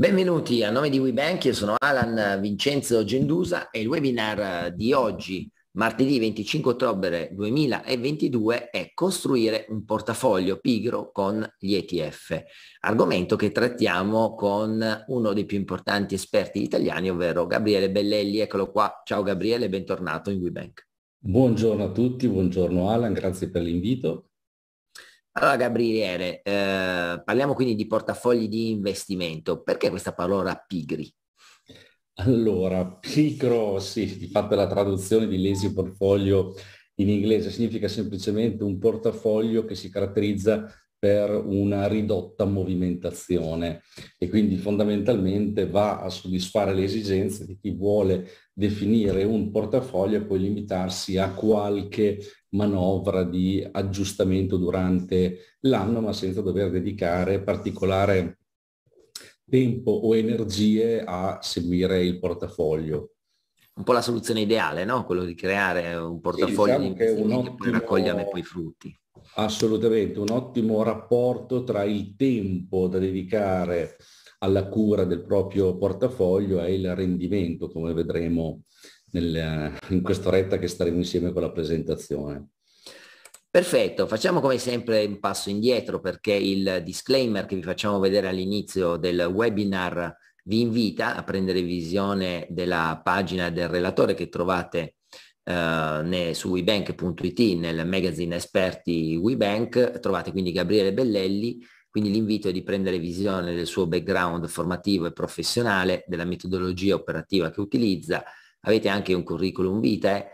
Benvenuti a nome di WeBank, io sono Alan Vincenzo Gendusa e il webinar di oggi, martedì 25 ottobre 2022, è costruire un portafoglio pigro con gli ETF, argomento che trattiamo con uno dei più importanti esperti italiani, ovvero Gabriele Bellelli, eccolo qua. Ciao Gabriele, bentornato in WeBank. Buongiorno a tutti, buongiorno Alan, grazie per l'invito. Allora Gabriele, eh, parliamo quindi di portafogli di investimento. Perché questa parola pigri? Allora, pigro, sì, di fatto è la traduzione di lazy portfolio in inglese, significa semplicemente un portafoglio che si caratterizza per una ridotta movimentazione e quindi fondamentalmente va a soddisfare le esigenze di chi vuole definire un portafoglio e poi limitarsi a qualche manovra di aggiustamento durante l'anno ma senza dover dedicare particolare tempo o energie a seguire il portafoglio un po' la soluzione ideale, no? Quello di creare un portafoglio sì, diciamo di investimenti che, ottimo... che poi raccoglierne poi i frutti assolutamente un ottimo rapporto tra il tempo da dedicare alla cura del proprio portafoglio e il rendimento, come vedremo nel, in questa retta che staremo insieme con la presentazione. Perfetto, facciamo come sempre un passo indietro perché il disclaimer che vi facciamo vedere all'inizio del webinar vi invita a prendere visione della pagina del relatore che trovate eh, su webank.it nel magazine esperti WeBank, trovate quindi Gabriele Bellelli, quindi l'invito è di prendere visione del suo background formativo e professionale, della metodologia operativa che utilizza, avete anche un curriculum vitae,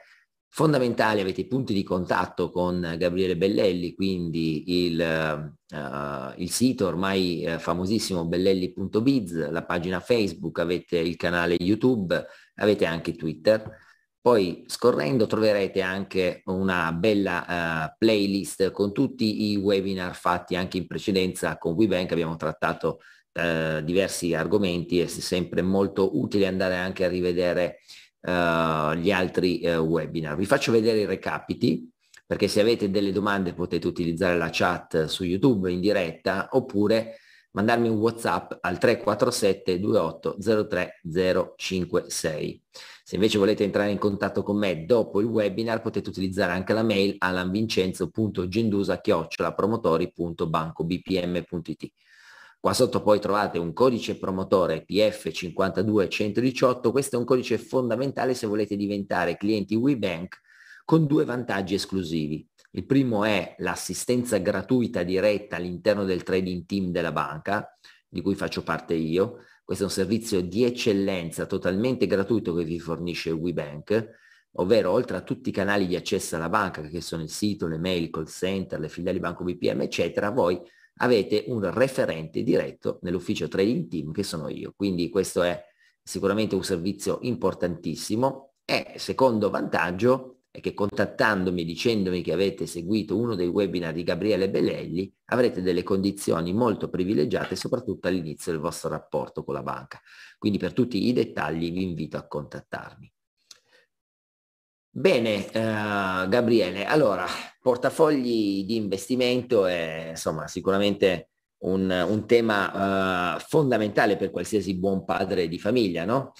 fondamentali avete i punti di contatto con Gabriele Bellelli, quindi il, uh, il sito ormai eh, famosissimo bellelli.biz, la pagina Facebook, avete il canale YouTube, avete anche Twitter. Poi scorrendo troverete anche una bella uh, playlist con tutti i webinar fatti anche in precedenza con WeBank, abbiamo trattato uh, diversi argomenti e è sempre molto utile andare anche a rivedere uh, gli altri webinar. Vi faccio vedere i recapiti perché se avete delle domande potete utilizzare la chat su YouTube in diretta oppure mandarmi un WhatsApp al 347 28 03056. Se invece volete entrare in contatto con me dopo il webinar potete utilizzare anche la mail alanvincenzo.gendusa-promotori.bancobpm.it Qua sotto poi trovate un codice promotore PF52118, questo è un codice fondamentale se volete diventare clienti WeBank con due vantaggi esclusivi. Il primo è l'assistenza gratuita diretta all'interno del trading team della banca, di cui faccio parte io, questo è un servizio di eccellenza totalmente gratuito che vi fornisce WeBank, ovvero oltre a tutti i canali di accesso alla banca che sono il sito, le mail, il call center, le filiali banco BPM eccetera, voi avete un referente diretto nell'ufficio trading team che sono io. Quindi questo è sicuramente un servizio importantissimo e secondo vantaggio e che contattandomi dicendomi che avete seguito uno dei webinar di Gabriele Bellelli avrete delle condizioni molto privilegiate soprattutto all'inizio del vostro rapporto con la banca. Quindi per tutti i dettagli vi invito a contattarmi. Bene, eh, Gabriele, allora, portafogli di investimento è insomma sicuramente un, un tema eh, fondamentale per qualsiasi buon padre di famiglia, no?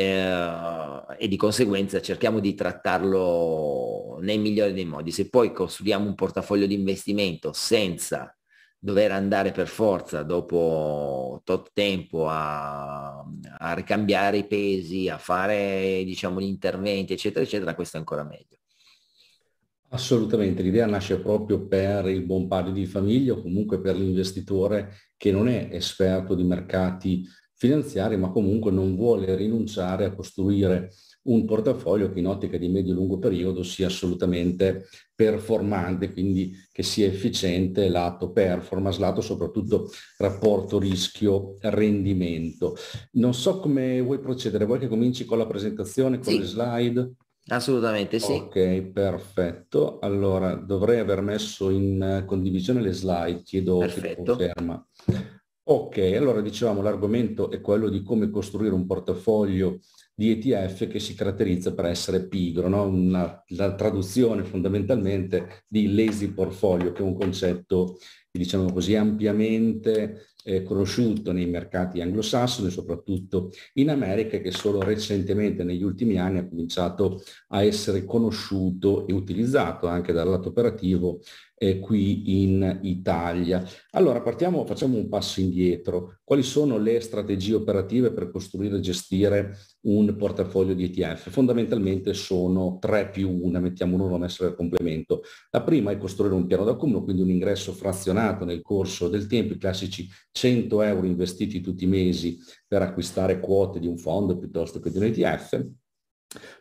eh, e di conseguenza cerchiamo di trattarlo nei migliori dei modi. Se poi costruiamo un portafoglio di investimento senza dover andare per forza dopo tot tempo a, a ricambiare i pesi, a fare diciamo, gli interventi, eccetera, eccetera, questo è ancora meglio. Assolutamente, l'idea nasce proprio per il buon padre di famiglia o comunque per l'investitore che non è esperto di mercati finanziari, ma comunque non vuole rinunciare a costruire un portafoglio che in ottica di medio-lungo periodo sia assolutamente performante, quindi che sia efficiente lato performance, lato soprattutto rapporto rischio-rendimento. Non so come vuoi procedere, vuoi che cominci con la presentazione, con sì. le slide? Assolutamente sì. Ok, perfetto. Allora, dovrei aver messo in eh, condivisione le slide, chiedo conferma. Ok, allora dicevamo l'argomento è quello di come costruire un portafoglio di ETF che si caratterizza per essere pigro, no? Una, la traduzione fondamentalmente di lazy portfolio, che è un concetto diciamo così ampiamente eh, conosciuto nei mercati anglosassoni, soprattutto in America, che solo recentemente negli ultimi anni ha cominciato a essere conosciuto e utilizzato anche dal lato operativo eh, qui in Italia. Allora partiamo, facciamo un passo indietro. Quali sono le strategie operative per costruire e gestire un portafoglio di ETF. Fondamentalmente sono 3 più 1, mettiamo uno da essere complemento. La prima è costruire un piano d'accumulo, quindi un ingresso frazionato nel corso del tempo, i classici 100 euro investiti tutti i mesi per acquistare quote di un fondo piuttosto che di un ETF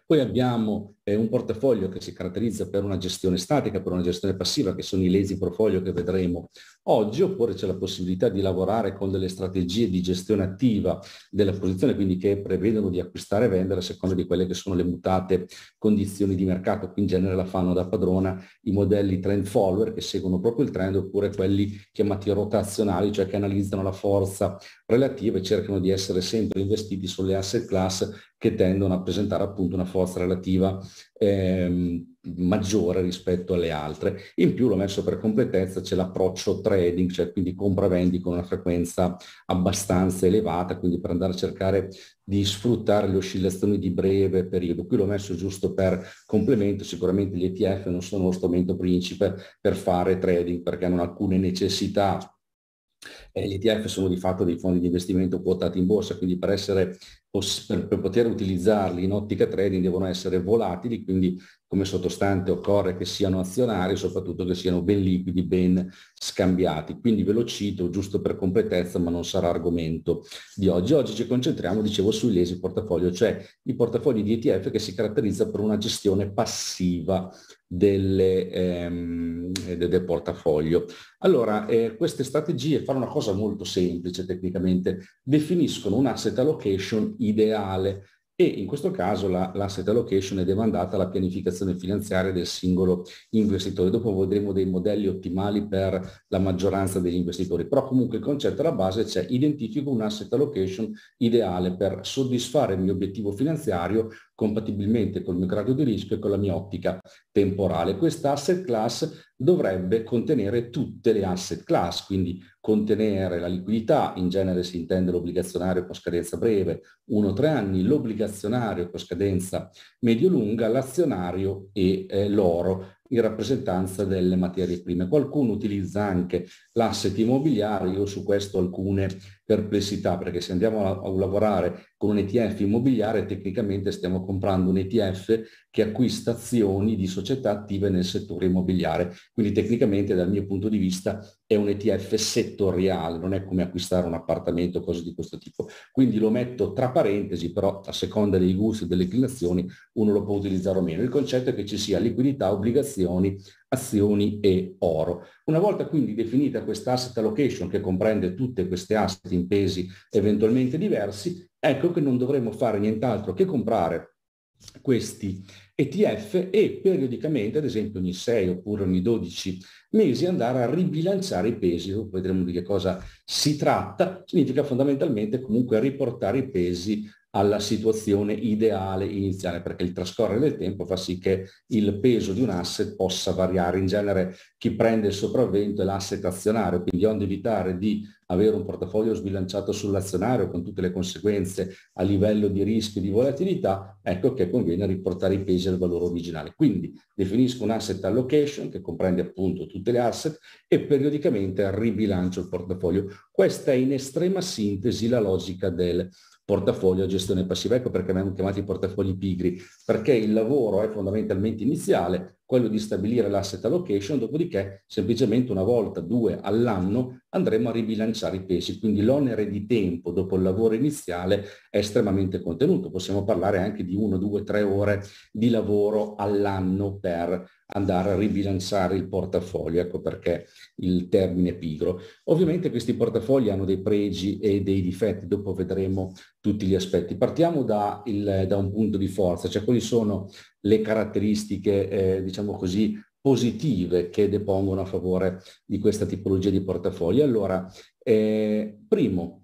poi abbiamo eh, un portafoglio che si caratterizza per una gestione statica, per una gestione passiva, che sono i lesi portfolio che vedremo oggi, oppure c'è la possibilità di lavorare con delle strategie di gestione attiva della posizione, quindi che prevedono di acquistare e vendere a seconda di quelle che sono le mutate condizioni di mercato, qui in genere la fanno da padrona i modelli trend follower che seguono proprio il trend, oppure quelli chiamati rotazionali, cioè che analizzano la forza relativa e cercano di essere sempre investiti sulle asset class che tendono a presentare appunto una forza relativa eh, maggiore rispetto alle altre. In più, l'ho messo per completezza, c'è l'approccio trading, cioè quindi compravendi con una frequenza abbastanza elevata, quindi per andare a cercare di sfruttare le oscillazioni di breve periodo. Qui l'ho messo giusto per complemento, sicuramente gli ETF non sono lo strumento principe per fare trading perché hanno alcune necessità eh, gli ETF sono di fatto dei fondi di investimento quotati in borsa, quindi per, essere, per poter utilizzarli in ottica trading devono essere volatili, quindi come sottostante occorre che siano azionari, soprattutto che siano ben liquidi, ben scambiati. Quindi ve lo cito giusto per completezza, ma non sarà argomento di oggi. Oggi ci concentriamo, dicevo, sui lesi portafoglio, cioè i portafogli di ETF che si caratterizza per una gestione passiva delle, ehm, del portafoglio. Allora, eh, queste strategie fanno una cosa molto semplice tecnicamente, definiscono un asset allocation ideale e in questo caso la, l'asset allocation è demandata alla pianificazione finanziaria del singolo investitore. Dopo vedremo dei modelli ottimali per la maggioranza degli investitori, però comunque il concetto alla base c'è identifico un asset allocation ideale per soddisfare il mio obiettivo finanziario compatibilmente col mio grado di rischio e con la mia ottica temporale. Questa asset class dovrebbe contenere tutte le asset class, quindi contenere la liquidità, in genere si intende l'obbligazionario con scadenza breve, 1-3 anni, l'obbligazionario con scadenza medio-lunga, l'azionario e eh, l'oro in rappresentanza delle materie prime. Qualcuno utilizza anche l'asset immobiliare, io su questo alcune perplessità, perché se andiamo a, a, lavorare con un ETF immobiliare, tecnicamente stiamo comprando un ETF che acquista azioni di società attive nel settore immobiliare. Quindi tecnicamente dal mio punto di vista è un ETF settoriale, non è come acquistare un appartamento o cose di questo tipo. Quindi lo metto tra parentesi, però a seconda dei gusti e delle inclinazioni uno lo può utilizzare o meno. Il concetto è che ci sia liquidità, obbligazioni azioni e oro. Una volta quindi definita questa asset allocation che comprende tutte queste asset in pesi eventualmente diversi, ecco che non dovremo fare nient'altro che comprare questi ETF e periodicamente, ad esempio ogni 6 oppure ogni 12 mesi, andare a ribilanciare i pesi, vedremo di che cosa si tratta, significa fondamentalmente comunque riportare i pesi alla situazione ideale iniziale, perché il trascorrere del tempo fa sì che il peso di un asset possa variare. In genere chi prende il sopravvento è l'asset azionario, quindi onde evitare di avere un portafoglio sbilanciato sull'azionario con tutte le conseguenze a livello di rischio e di volatilità, ecco che conviene riportare i pesi al valore originale. Quindi definisco un asset allocation che comprende appunto tutte le asset e periodicamente ribilancio il portafoglio. Questa è in estrema sintesi la logica del portafoglio a gestione passiva. Ecco perché vengono chiamati portafogli pigri, perché il lavoro è fondamentalmente iniziale, quello di stabilire l'asset allocation, dopodiché semplicemente una volta, due all'anno andremo a ribilanciare i pesi, quindi l'onere di tempo dopo il lavoro iniziale è estremamente contenuto, possiamo parlare anche di 1, 2, 3 ore di lavoro all'anno per andare a ribilanciare il portafoglio, ecco perché il termine pigro. Ovviamente questi portafogli hanno dei pregi e dei difetti, dopo vedremo tutti gli aspetti. Partiamo da, il, da un punto di forza, cioè quali sono le caratteristiche eh, diciamo, diciamo così, positive che depongono a favore di questa tipologia di portafogli. Allora, eh, primo,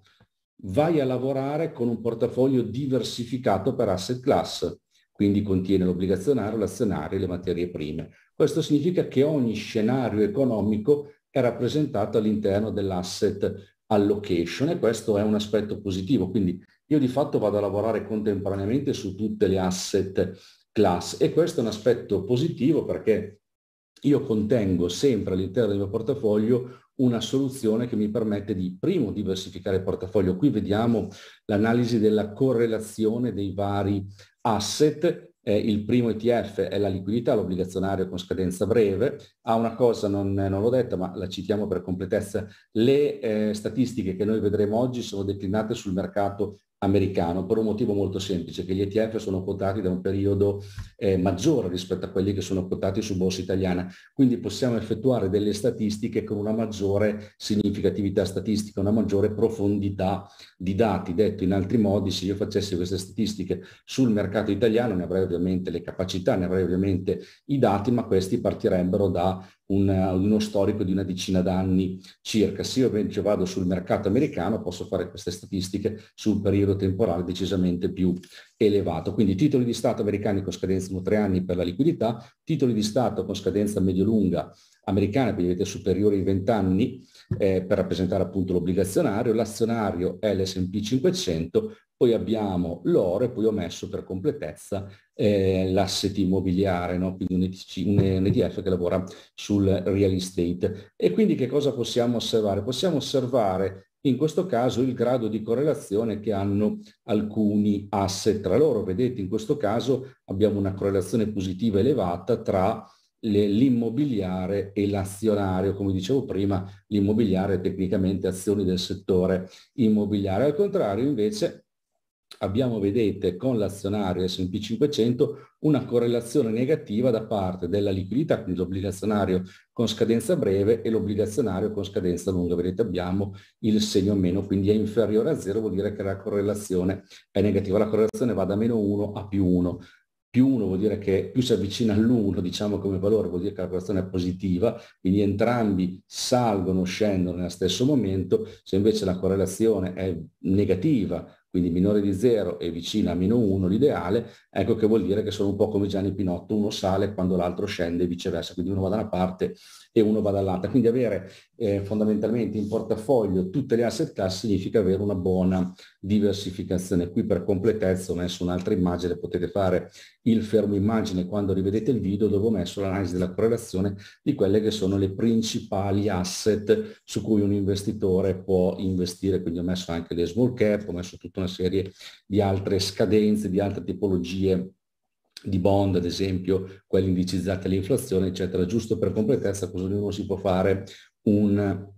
vai a lavorare con un portafoglio diversificato per asset class, quindi contiene l'obbligazionario, l'azionario e le materie prime. Questo significa che ogni scenario economico è rappresentato all'interno dell'asset allocation e questo è un aspetto positivo. Quindi io di fatto vado a lavorare contemporaneamente su tutte le asset class e questo è un aspetto positivo perché io contengo sempre all'interno del mio portafoglio una soluzione che mi permette di, primo, diversificare il portafoglio. Qui vediamo l'analisi della correlazione dei vari asset. Eh, il primo ETF è la liquidità, l'obbligazionario con scadenza breve. Ha ah, una cosa, non, non l'ho detta, ma la citiamo per completezza. Le eh, statistiche che noi vedremo oggi sono declinate sul mercato americano per un motivo molto semplice, che gli ETF sono quotati da un periodo eh, maggiore rispetto a quelli che sono quotati su borsa italiana, quindi possiamo effettuare delle statistiche con una maggiore significatività statistica, una maggiore profondità di dati. Detto in altri modi, se io facessi queste statistiche sul mercato italiano ne avrei ovviamente le capacità, ne avrei ovviamente i dati, ma questi partirebbero da una, eh, uno storico di una decina d'anni circa. Se io invece vado sul mercato americano posso fare queste statistiche su un periodo temporale decisamente più elevato. Quindi titoli di Stato americani con scadenza di tre anni per la liquidità, titoli di Stato con scadenza medio-lunga americana, quindi vedete superiori ai 20 eh, per rappresentare appunto l'obbligazionario, l'azionario è l'S&P 500, poi abbiamo l'oro e poi ho messo per completezza eh, l'asset immobiliare, no? quindi un, ETC, un ETF che lavora sul real estate. E quindi che cosa possiamo osservare? Possiamo osservare in questo caso il grado di correlazione che hanno alcuni asset tra loro. Vedete, in questo caso abbiamo una correlazione positiva elevata tra l'immobiliare e l'azionario, come dicevo prima, l'immobiliare è tecnicamente azioni del settore immobiliare, al contrario invece abbiamo, vedete, con l'azionario S&P 500 una correlazione negativa da parte della liquidità, quindi l'obbligazionario con scadenza breve e l'obbligazionario con scadenza lunga. Vedete, abbiamo il segno meno, quindi è inferiore a zero, vuol dire che la correlazione è negativa. La correlazione va da meno 1 a più 1 più 1 vuol dire che più si avvicina all'1, diciamo come valore, vuol dire che la correlazione è positiva, quindi entrambi salgono o scendono nello stesso momento, se invece la correlazione è negativa, quindi minore di 0 e vicina a meno 1 l'ideale, ecco che vuol dire che sono un po' come Gianni Pinotto, uno sale quando l'altro scende e viceversa, quindi uno va da una parte e uno va dall'altra. Quindi avere eh, fondamentalmente in portafoglio tutte le asset class significa avere una buona diversificazione. Qui per completezza ho messo un'altra immagine, potete fare il fermo immagine quando rivedete il video dove ho messo l'analisi della correlazione di quelle che sono le principali asset su cui un investitore può investire, quindi ho messo anche le small cap, ho messo tutta una serie di altre scadenze, di altre tipologie di bond, ad esempio, quelli indicizzati all'inflazione, eccetera, giusto per completezza, così ognuno si può fare un,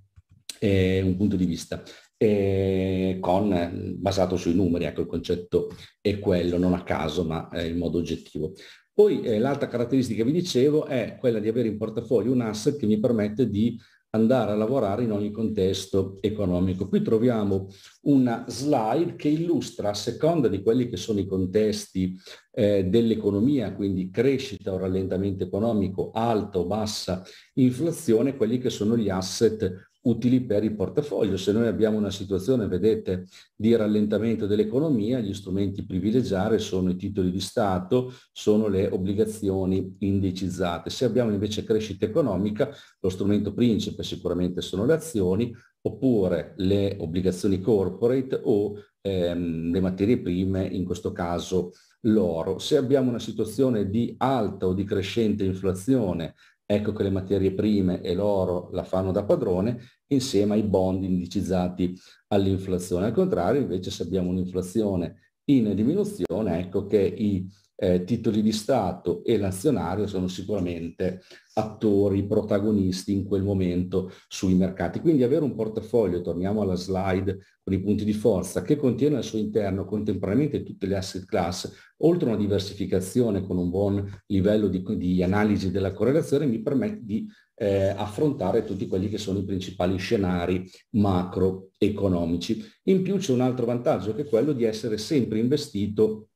eh, un punto di vista. Eh, con, basato sui numeri, ecco il concetto è quello, non a caso ma eh, in modo oggettivo. Poi eh, l'altra caratteristica, vi dicevo, è quella di avere in portafoglio un asset che mi permette di andare a lavorare in ogni contesto economico. Qui troviamo una slide che illustra a seconda di quelli che sono i contesti eh, dell'economia, quindi crescita o rallentamento economico, alta o bassa inflazione, quelli che sono gli asset utili per il portafoglio. Se noi abbiamo una situazione, vedete, di rallentamento dell'economia, gli strumenti privilegiari sono i titoli di Stato, sono le obbligazioni indicizzate. Se abbiamo invece crescita economica, lo strumento principe sicuramente sono le azioni, oppure le obbligazioni corporate o ehm, le materie prime, in questo caso l'oro. Se abbiamo una situazione di alta o di crescente inflazione Ecco che le materie prime e l'oro la fanno da padrone insieme ai bond indicizzati all'inflazione. Al contrario, invece, se abbiamo un'inflazione in diminuzione, ecco che i eh, titoli di Stato e l'azionario sono sicuramente attori protagonisti in quel momento sui mercati. Quindi avere un portafoglio, torniamo alla slide con i punti di forza, che contiene al suo interno contemporaneamente tutte le asset class, oltre a una diversificazione con un buon livello di, di analisi della correlazione, mi permette di eh, affrontare tutti quelli che sono i principali scenari macroeconomici. In più c'è un altro vantaggio che è quello di essere sempre investito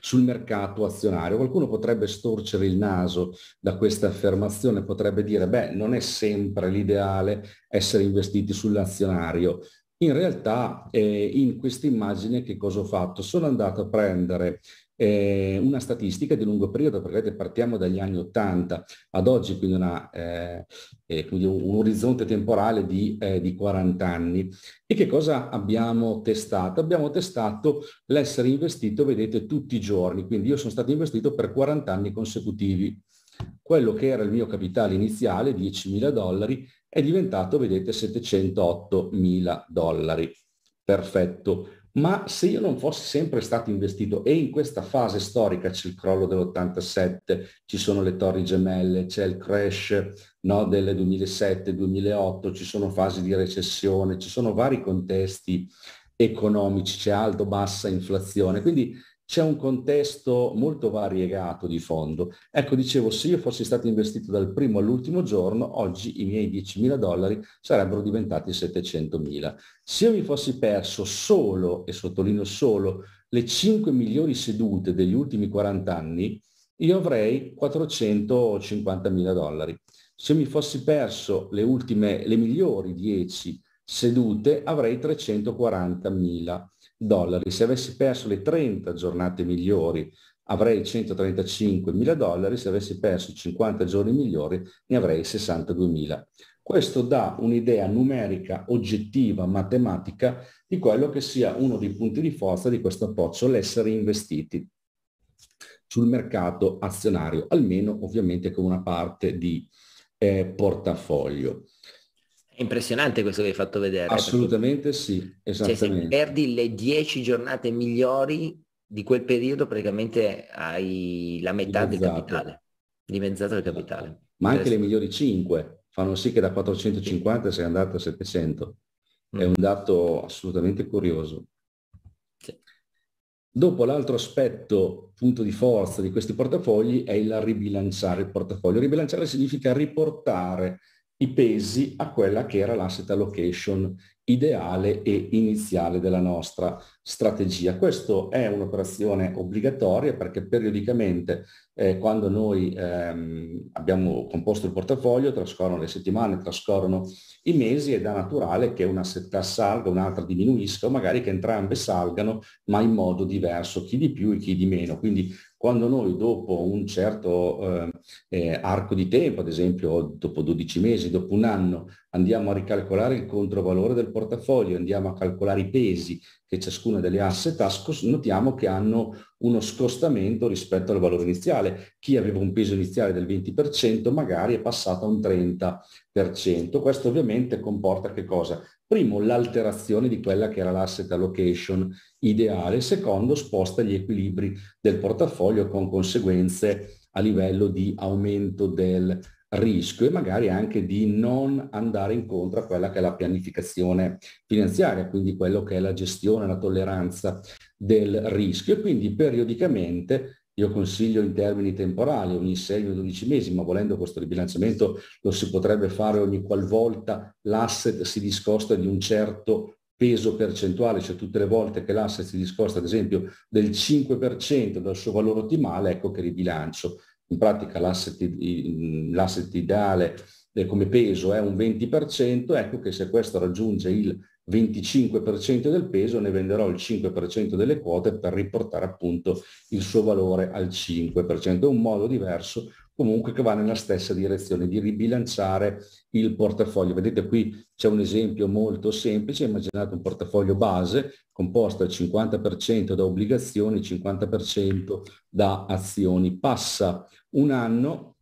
sul mercato azionario. Qualcuno potrebbe storcere il naso da questa affermazione, potrebbe dire, beh, non è sempre l'ideale essere investiti sull'azionario. In realtà eh, in questa immagine che cosa ho fatto? Sono andato a prendere eh, una statistica di lungo periodo, perché partiamo dagli anni 80 ad oggi, quindi, una, eh, eh, quindi un orizzonte temporale di, eh, di, 40 anni. E che cosa abbiamo testato? Abbiamo testato l'essere investito, vedete, tutti i giorni, quindi io sono stato investito per 40 anni consecutivi. Quello che era il mio capitale iniziale, 10.000 dollari, è diventato, vedete, 708.000 dollari. Perfetto. Ma se io non fossi sempre stato investito e in questa fase storica c'è il crollo dell'87, ci sono le torri gemelle, c'è il crash no, del 2007-2008, ci sono fasi di recessione, ci sono vari contesti economici, c'è alto, bassa inflazione, quindi c'è un contesto molto variegato di fondo. Ecco, dicevo, se io fossi stato investito dal primo all'ultimo giorno, oggi i miei 10.000 dollari sarebbero diventati 700.000. Se io mi fossi perso solo, e sottolineo solo, le 5 migliori sedute degli ultimi 40 anni, io avrei 450.000 dollari. Se mi fossi perso le ultime, le migliori 10 sedute, avrei 340.000 dollari, se avessi perso le 30 giornate migliori avrei 135 mila dollari, se avessi perso 50 giorni migliori ne avrei 62 mila. Questo dà un'idea numerica, oggettiva, matematica di quello che sia uno dei punti di forza di questo approccio, l'essere investiti sul mercato azionario, almeno ovviamente con una parte di eh, portafoglio impressionante questo che hai fatto vedere. Assolutamente sì, esattamente. Cioè, se perdi le dieci giornate migliori di quel periodo praticamente hai la metà dimezzato. del capitale, dimezzato il capitale. Ma anche le migliori cinque fanno sì che da 450 sei andato a 700. Mm. È un dato assolutamente curioso. Dopo l'altro aspetto, punto di forza di questi portafogli, è il ribilanciare il portafoglio. Ribilanciare significa riportare i pesi a quella che era l'asset allocation ideale e iniziale della nostra strategia. Questo è un'operazione obbligatoria perché periodicamente eh, quando noi ehm, abbiamo composto il portafoglio trascorrono le settimane, trascorrono i mesi ed è naturale che una setta salga, un'altra diminuisca o magari che entrambe salgano ma in modo diverso, chi di più e chi di meno. Quindi quando noi dopo un certo eh, eh, arco di tempo, ad esempio dopo 12 mesi, dopo un anno, andiamo a ricalcolare il controvalore del portafoglio, andiamo a calcolare i pesi che ciascuna delle asse ha, notiamo che hanno uno scostamento rispetto al valore iniziale. Chi aveva un peso iniziale del 20% magari è passato a un 30%. Questo ovviamente comporta che cosa? Primo, l'alterazione di quella che era l'asset allocation ideale. Secondo, sposta gli equilibri del portafoglio con conseguenze a livello di aumento del rischio e magari anche di non andare incontro a quella che è la pianificazione finanziaria, quindi quello che è la gestione, la tolleranza del rischio. E quindi periodicamente io consiglio in termini temporali, ogni 6 o 12 mesi, ma volendo questo ribilanciamento lo si potrebbe fare ogni qualvolta l'asset si discosta di un certo peso percentuale, cioè tutte le volte che l'asset si discosta ad esempio del 5% dal suo valore ottimale, ecco che ribilancio. In pratica l'asset, ideale eh, come peso è un 20%, ecco che se questo raggiunge il 25% del peso, ne venderò il 5% delle quote per riportare appunto il suo valore al 5%. È un modo diverso comunque che va nella stessa direzione di ribilanciare il portafoglio. Vedete qui c'è un esempio molto semplice, immaginate un portafoglio base composto al 50% da obbligazioni, 50% da azioni. Passa un anno,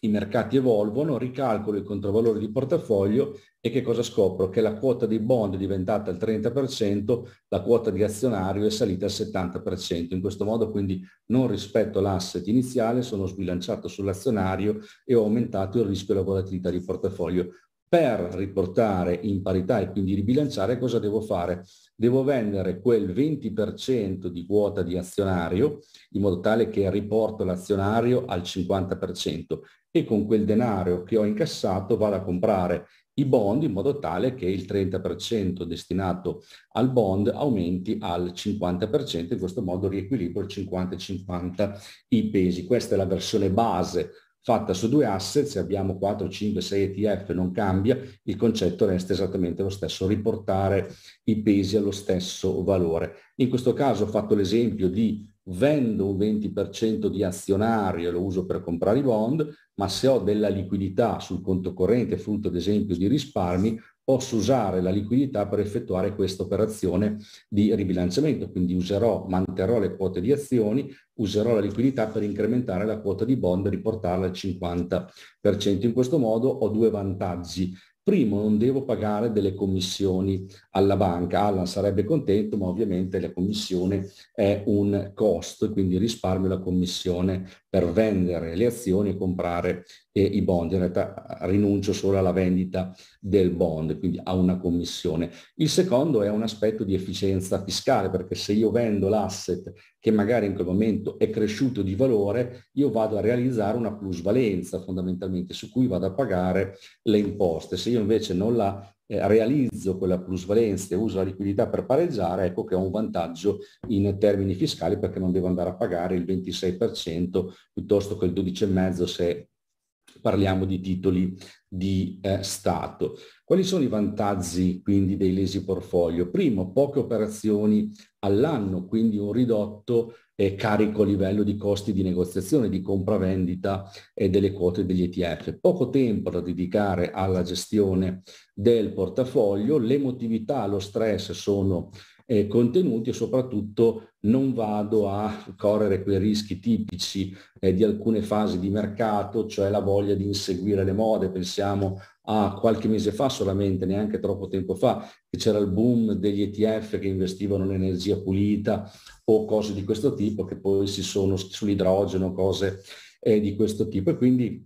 i mercati evolvono, ricalcolo il controvalore di portafoglio e che cosa scopro? Che la quota di bond è diventata il 30%, la quota di azionario è salita al 70%. In questo modo quindi non rispetto l'asset iniziale, sono sbilanciato sull'azionario e ho aumentato il rischio e la volatilità di portafoglio. Per riportare in parità e quindi ribilanciare cosa devo fare? Devo vendere quel 20% di quota di azionario in modo tale che riporto l'azionario al 50% e con quel denaro che ho incassato vado a comprare i bond in modo tale che il 30% destinato al bond aumenti al 50%, in questo modo riequilibro il 50-50 i pesi. Questa è la versione base fatta su due asset, se abbiamo 4, 5, 6 ETF non cambia, il concetto resta esattamente lo stesso, riportare i pesi allo stesso valore. In questo caso ho fatto l'esempio di vendo un 20% di azionario e lo uso per comprare i bond, ma se ho della liquidità sul conto corrente, frutto ad esempio di risparmi, posso usare la liquidità per effettuare questa operazione di ribilanciamento, quindi userò, manterrò le quote di azioni, userò la liquidità per incrementare la quota di bond e riportarla al 50%. In questo modo ho due vantaggi, Primo, non devo pagare delle commissioni alla banca. Alan sarebbe contento, ma ovviamente la commissione è un costo, quindi risparmio la commissione per vendere le azioni e comprare eh, i bond. In realtà rinuncio solo alla vendita del bond, quindi a una commissione. Il secondo è un aspetto di efficienza fiscale, perché se io vendo l'asset che magari in quel momento è cresciuto di valore, io vado a realizzare una plusvalenza fondamentalmente su cui vado a pagare le imposte. Se io invece non la eh, realizzo quella plusvalenza e uso la liquidità per pareggiare, ecco che ho un vantaggio in termini fiscali perché non devo andare a pagare il 26% piuttosto che il 12,5% se parliamo di titoli di eh, Stato. Quali sono i vantaggi quindi dei lesi portfolio? Primo, poche operazioni all'anno, quindi un ridotto eh, carico livello di costi di negoziazione, di compravendita e delle quote degli ETF. Poco tempo da dedicare alla gestione del portafoglio, l'emotività, lo stress sono eh, contenuti e soprattutto non vado a correre quei rischi tipici eh, di alcune fasi di mercato, cioè la voglia di inseguire le mode, pensiamo a qualche mese fa solamente, neanche troppo tempo fa, che c'era il boom degli ETF che investivano in energia pulita o cose di questo tipo, che poi si sono sull'idrogeno, cose eh, di questo tipo. E quindi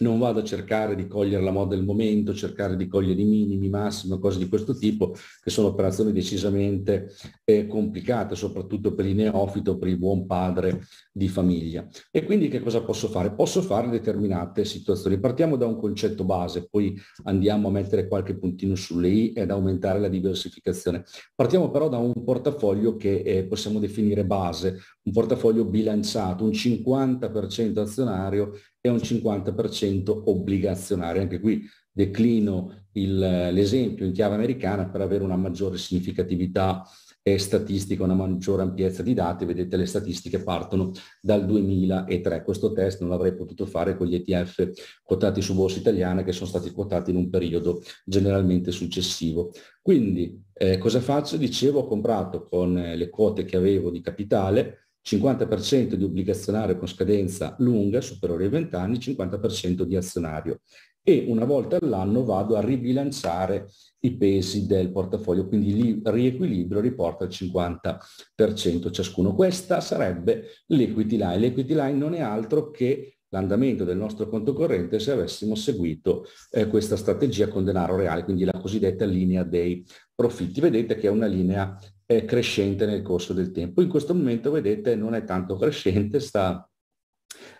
non vado a cercare di cogliere la moda del momento, cercare di cogliere i minimi, i massimi, cose di questo tipo, che sono operazioni decisamente eh, complicate, soprattutto per il neofito, per il buon padre di famiglia. E quindi che cosa posso fare? Posso fare determinate situazioni. Partiamo da un concetto base, poi andiamo a mettere qualche puntino sulle i ed aumentare la diversificazione. Partiamo però da un portafoglio che eh, possiamo definire base, un portafoglio bilanciato, un 50% azionario e un 50% obbligazionario. Anche qui declino il, l'esempio in chiave americana per avere una maggiore significatività eh, statistica, una maggiore ampiezza di dati. Vedete le statistiche partono dal 2003. Questo test non l'avrei potuto fare con gli ETF quotati su borsa italiana che sono stati quotati in un periodo generalmente successivo. Quindi eh, cosa faccio? Dicevo ho comprato con eh, le quote che avevo di capitale 50% di obbligazionario con scadenza lunga, superiore ai 20 anni, 50% di azionario e una volta all'anno vado a ribilanciare i pesi del portafoglio, quindi il riequilibrio riporta al 50% ciascuno. Questa sarebbe l'equity line. L'equity line non è altro che l'andamento del nostro conto corrente se avessimo seguito eh, questa strategia con denaro reale, quindi la cosiddetta linea dei profitti. Vedete che è una linea è crescente nel corso del tempo. In questo momento, vedete, non è tanto crescente, sta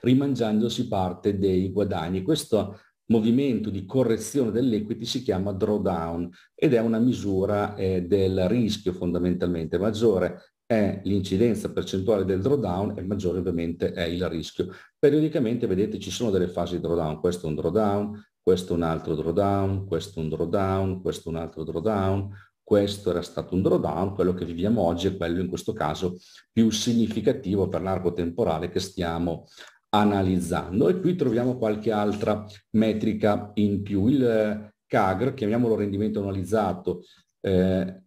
rimangiandosi parte dei guadagni. Questo movimento di correzione dell'equity si chiama drawdown ed è una misura eh, del rischio fondamentalmente maggiore è l'incidenza percentuale del drawdown e maggiore ovviamente è il rischio. Periodicamente vedete ci sono delle fasi di drawdown, questo è un drawdown, questo è un altro drawdown, questo è un drawdown, questo è un altro drawdown, questo era stato un drawdown, quello che viviamo oggi è quello in questo caso più significativo per l'arco temporale che stiamo analizzando e qui troviamo qualche altra metrica in più. Il eh, CAGR, chiamiamolo rendimento analizzato, eh,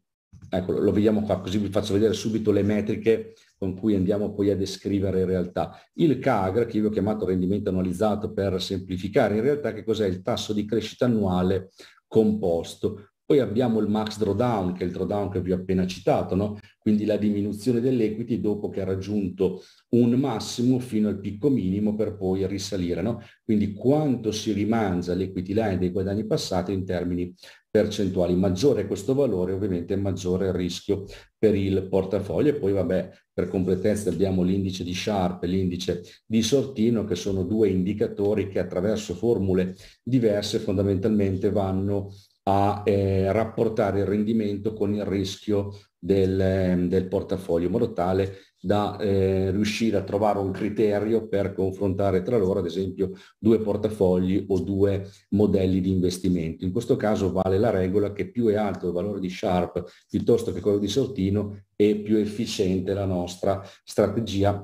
ecco, lo vediamo qua così vi faccio vedere subito le metriche con cui andiamo poi a descrivere in realtà. Il CAGR, che io ho chiamato rendimento analizzato per semplificare, in realtà che cos'è il tasso di crescita annuale composto. Poi abbiamo il max drawdown, che è il drawdown che vi ho appena citato, no? quindi la diminuzione dell'equity dopo che ha raggiunto un massimo fino al picco minimo per poi risalire. No? Quindi quanto si rimangia l'equity line dei guadagni passati in termini percentuali. Maggiore questo valore ovviamente maggiore il rischio per il portafoglio e poi vabbè per completezza abbiamo l'indice di Sharp e l'indice di Sortino che sono due indicatori che attraverso formule diverse fondamentalmente vanno a eh, rapportare il rendimento con il rischio del, ehm, del portafoglio, in modo tale da eh, riuscire a trovare un criterio per confrontare tra loro, ad esempio, due portafogli o due modelli di investimento. In questo caso vale la regola che più è alto il valore di Sharp piuttosto che quello di Sortino e più efficiente la nostra strategia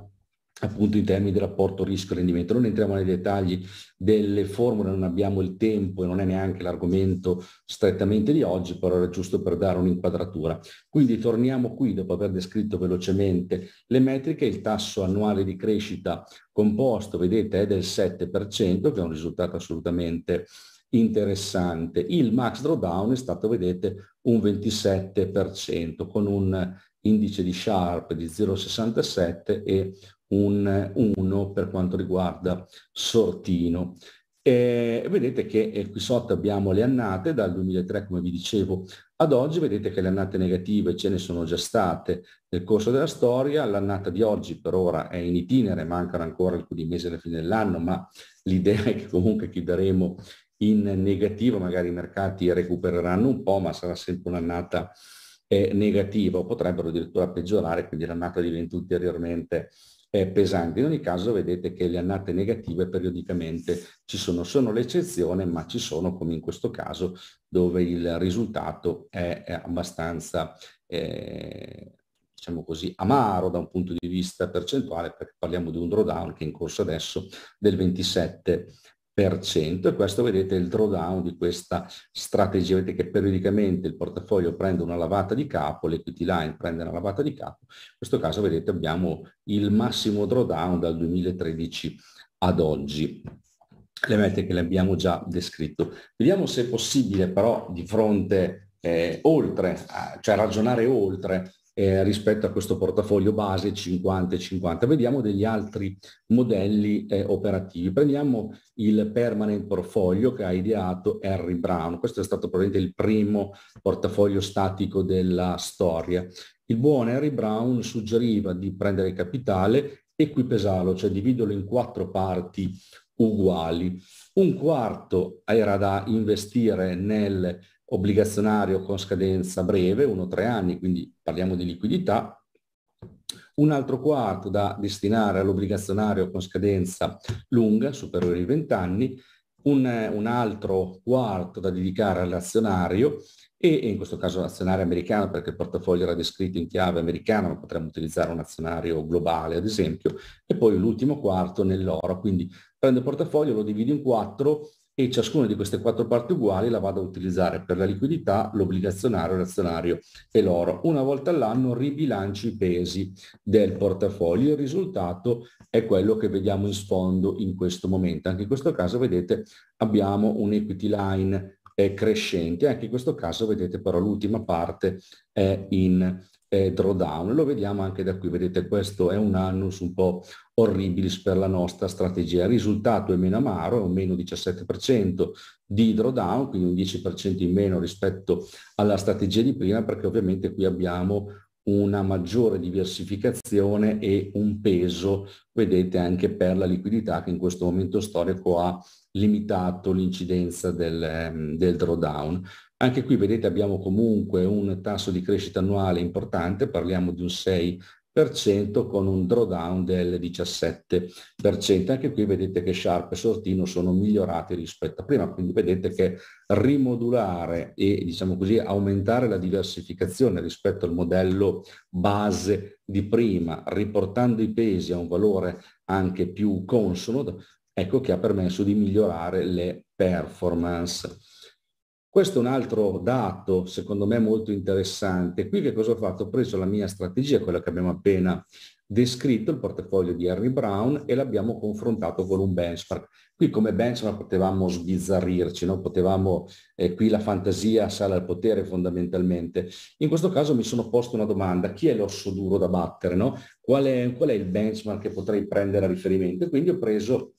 appunto in termini di rapporto rischio-rendimento. Non entriamo nei dettagli delle formule, non abbiamo il tempo e non è neanche l'argomento strettamente di oggi, però era giusto per dare un'inquadratura. Quindi torniamo qui dopo aver descritto velocemente le metriche, il tasso annuale di crescita composto, vedete, è del 7%, che è un risultato assolutamente interessante. Il max drawdown è stato, vedete, un 27% con un indice di Sharp di 0,67 e un 1 per quanto riguarda Sortino. E vedete che eh, qui sotto abbiamo le annate dal 2003 come vi dicevo ad oggi vedete che le annate negative ce ne sono già state nel corso della storia l'annata di oggi per ora è in itinere mancano ancora alcuni mesi alla fine dell'anno ma l'idea è che comunque chiuderemo in negativo magari i mercati recupereranno un po' ma sarà sempre un'annata eh, negativa o potrebbero addirittura peggiorare quindi l'annata diventa ulteriormente eh, pesanti. In ogni caso vedete che le annate negative periodicamente ci sono, sono l'eccezione, ma ci sono come in questo caso dove il risultato è, è abbastanza eh, diciamo così, amaro da un punto di vista percentuale, perché parliamo di un drawdown che è in corso adesso del 27 e questo vedete il drawdown di questa strategia, vedete che periodicamente il portafoglio prende una lavata di capo, l'equity line prende una lavata di capo, in questo caso vedete abbiamo il massimo drawdown dal 2013 ad oggi le mete che le abbiamo già descritto. Vediamo se è possibile però di fronte eh, oltre, cioè ragionare oltre eh, rispetto a questo portafoglio base 50-50. Vediamo degli altri modelli eh, operativi. Prendiamo il permanent portfolio che ha ideato Harry Brown. Questo è stato probabilmente il primo portafoglio statico della storia. Il buon Harry Brown suggeriva di prendere capitale e qui pesarlo, cioè dividerlo in quattro parti uguali. Un quarto era da investire nel obbligazionario con scadenza breve, 1-3 anni, quindi parliamo di liquidità, un altro quarto da destinare all'obbligazionario con scadenza lunga, superiore ai 20 anni, un, un, altro quarto da dedicare all'azionario e, in questo caso l'azionario americano perché il portafoglio era descritto in chiave americana, ma potremmo utilizzare un azionario globale ad esempio, e poi l'ultimo quarto nell'oro, quindi prendo il portafoglio, lo divido in quattro e ciascuna di queste quattro parti uguali la vado a utilizzare per la liquidità, l'obbligazionario, l'azionario e l'oro. Una volta all'anno ribilancio i pesi del portafoglio. Il risultato è quello che vediamo in sfondo in questo momento. Anche in questo caso vedete abbiamo un equity line eh, crescente, anche in questo caso vedete però l'ultima parte è in eh, drawdown. Lo vediamo anche da qui, vedete questo è un annus un po' horribilis per la nostra strategia. Il risultato è meno amaro, è un meno 17% di drawdown, quindi un 10% in meno rispetto alla strategia di prima, perché ovviamente qui abbiamo una maggiore diversificazione e un peso, vedete, anche per la liquidità che in questo momento storico ha limitato l'incidenza del, ehm, del drawdown. Anche qui vedete abbiamo comunque un tasso di crescita annuale importante, parliamo di un 6 con un drawdown del 17%. Anche qui vedete che Sharp e Sortino sono migliorati rispetto a prima, quindi vedete che rimodulare e diciamo così aumentare la diversificazione rispetto al modello base di prima, riportando i pesi a un valore anche più consono, ecco che ha permesso di migliorare le performance. Questo è un altro dato, secondo me, molto interessante. Qui che cosa ho fatto? Ho preso la mia strategia, quella che abbiamo appena descritto, il portafoglio di Harry Brown, e l'abbiamo confrontato con un benchmark. Qui come benchmark potevamo sbizzarrirci, no? potevamo, eh, qui la fantasia sale al potere fondamentalmente. In questo caso mi sono posto una domanda, chi è l'osso duro da battere? No? Qual, è, qual è il benchmark che potrei prendere a riferimento? E quindi ho preso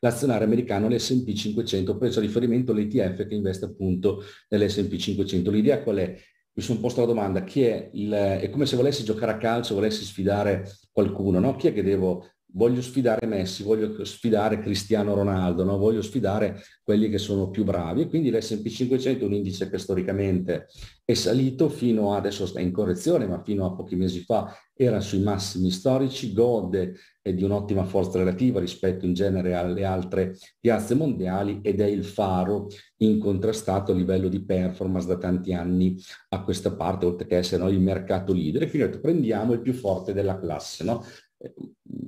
l'azionario americano l'S&P 500, preso a riferimento l'ETF che investe appunto nell'S&P 500. L'idea qual è? Mi sono posto la domanda, chi è, il, è come se volessi giocare a calcio, volessi sfidare qualcuno, no? chi è che devo voglio sfidare Messi, voglio sfidare Cristiano Ronaldo, no? voglio sfidare quelli che sono più bravi. E quindi l'SP 500 è un indice che storicamente è salito fino a, adesso sta in correzione, ma fino a pochi mesi fa era sui massimi storici, gode di un'ottima forza relativa rispetto in genere alle altre piazze mondiali ed è il faro incontrastato a livello di performance da tanti anni a questa parte, oltre che essere no, il mercato leader. E quindi prendiamo il più forte della classe, no? Eh,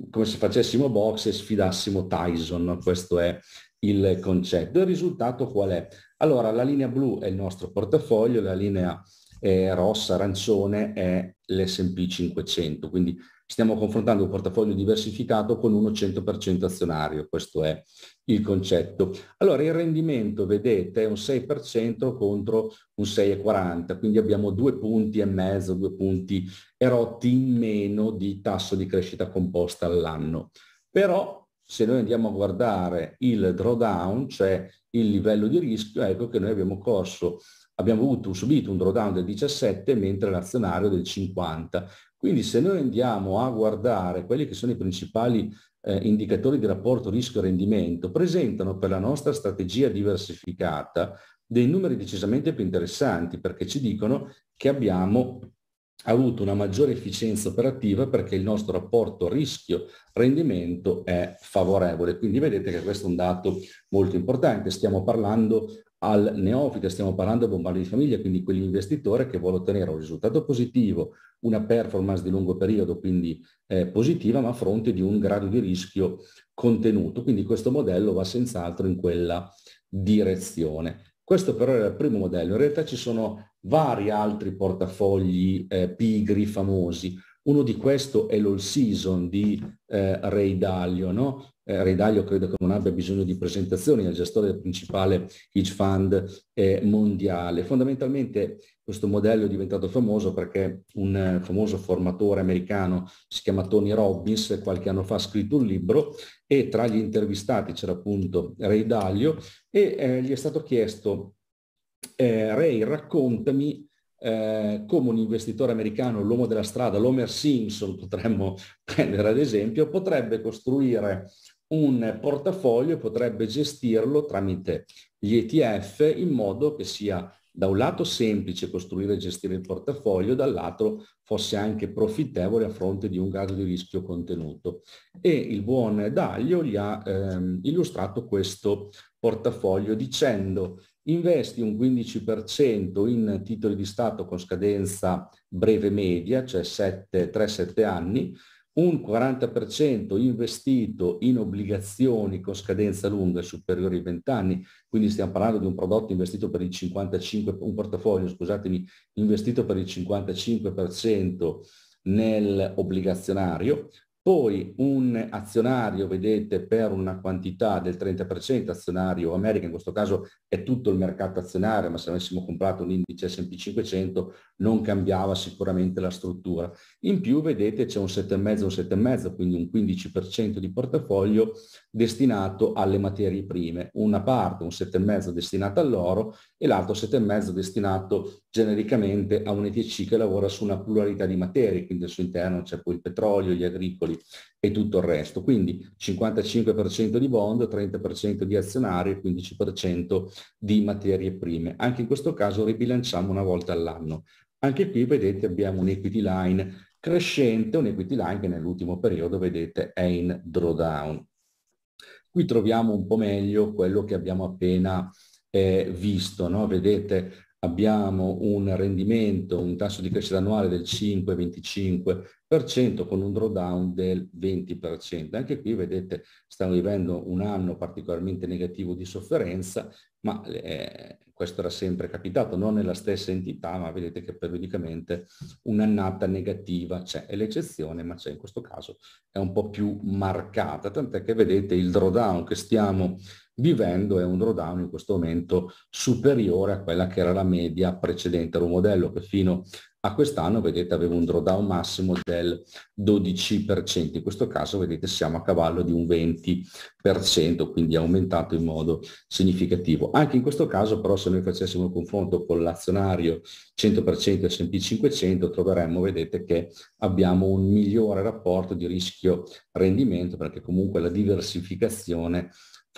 come se facessimo box e sfidassimo Tyson, questo è il concetto. Il risultato qual è? Allora, la linea blu è il nostro portafoglio, la linea eh, rossa, arancione è l'SP 500, quindi stiamo confrontando un portafoglio diversificato con uno 100% azionario, questo è il concetto. Allora il rendimento, vedete, è un 6% contro un 6,40, quindi abbiamo due punti e mezzo, due punti erotti in meno di tasso di crescita composta all'anno. Però se noi andiamo a guardare il drawdown, cioè il livello di rischio, ecco che noi abbiamo corso, abbiamo avuto, subito un drawdown del 17 mentre l'azionario del 50. Quindi se noi andiamo a guardare quelli che sono i principali eh, indicatori di rapporto rischio-rendimento presentano per la nostra strategia diversificata dei numeri decisamente più interessanti perché ci dicono che abbiamo avuto una maggiore efficienza operativa perché il nostro rapporto rischio-rendimento è favorevole. Quindi vedete che questo è un dato molto importante. Stiamo parlando al neofita, stiamo parlando di bombardi di famiglia, quindi quell'investitore che vuole ottenere un risultato positivo, una performance di lungo periodo, quindi eh, positiva, ma a fronte di un grado di rischio contenuto. Quindi questo modello va senz'altro in quella direzione. Questo però era il primo modello, in realtà ci sono vari altri portafogli eh, pigri famosi, uno di questi è l'all season di eh, Ray Dalio, no? eh, Redaglio credo che non abbia bisogno di presentazioni, è il gestore del principale hedge fund eh, mondiale. Fondamentalmente questo modello è diventato famoso perché un eh, famoso formatore americano si chiama Tony Robbins, qualche anno fa ha scritto un libro e tra gli intervistati c'era appunto Ray Dalio e eh, gli è stato chiesto eh, Ray raccontami eh, come un investitore americano, l'uomo della strada, l'Homer Simpson potremmo prendere ad esempio, potrebbe costruire un portafoglio potrebbe gestirlo tramite gli ETF in modo che sia da un lato semplice costruire e gestire il portafoglio, dall'altro fosse anche profittevole a fronte di un grado di rischio contenuto. E il buon Daglio gli ha ehm, illustrato questo portafoglio dicendo investi un 15% in titoli di Stato con scadenza breve media, cioè 3-7 anni, un 40% investito in obbligazioni con scadenza lunga superiore ai 20 anni, quindi stiamo parlando di un prodotto investito per il 55, un portafoglio, scusatemi, investito per il 55% nel obbligazionario, poi un azionario, vedete, per una quantità del 30% azionario America, in questo caso è tutto il mercato azionario, ma se avessimo comprato un indice S&P 500 non cambiava sicuramente la struttura. In più, vedete, c'è un 7,5, un 7,5, quindi un 15% di portafoglio destinato alle materie prime, una parte, un 7,5 destinato all'oro e l'altro 7,5 destinato genericamente a un ETC che lavora su una pluralità di materie, quindi al suo interno c'è poi il petrolio, gli agricoli e tutto il resto. Quindi 55% di bond, 30% di azionari e 15% di materie prime. Anche in questo caso ribilanciamo una volta all'anno. Anche qui vedete abbiamo un equity line crescente, un equity line che nell'ultimo periodo vedete è in drawdown. Qui troviamo un po' meglio quello che abbiamo appena eh, visto, no? vedete abbiamo un rendimento, un tasso di crescita annuale del 5-25% con un drawdown del 20%. Anche qui vedete stiamo vivendo un anno particolarmente negativo di sofferenza, ma eh, questo era sempre capitato, non nella stessa entità, ma vedete che periodicamente un'annata negativa c'è, è l'eccezione, ma c'è in questo caso, è un po' più marcata, tant'è che vedete il drawdown che stiamo vivendo è un drawdown in questo momento superiore a quella che era la media precedente, era un modello che fino a quest'anno vedete avevo un drawdown massimo del 12%, in questo caso vedete siamo a cavallo di un 20%, quindi aumentato in modo significativo. Anche in questo caso però se noi facessimo un confronto con l'azionario 100% S&P 500 troveremmo, vedete che abbiamo un migliore rapporto di rischio rendimento perché comunque la diversificazione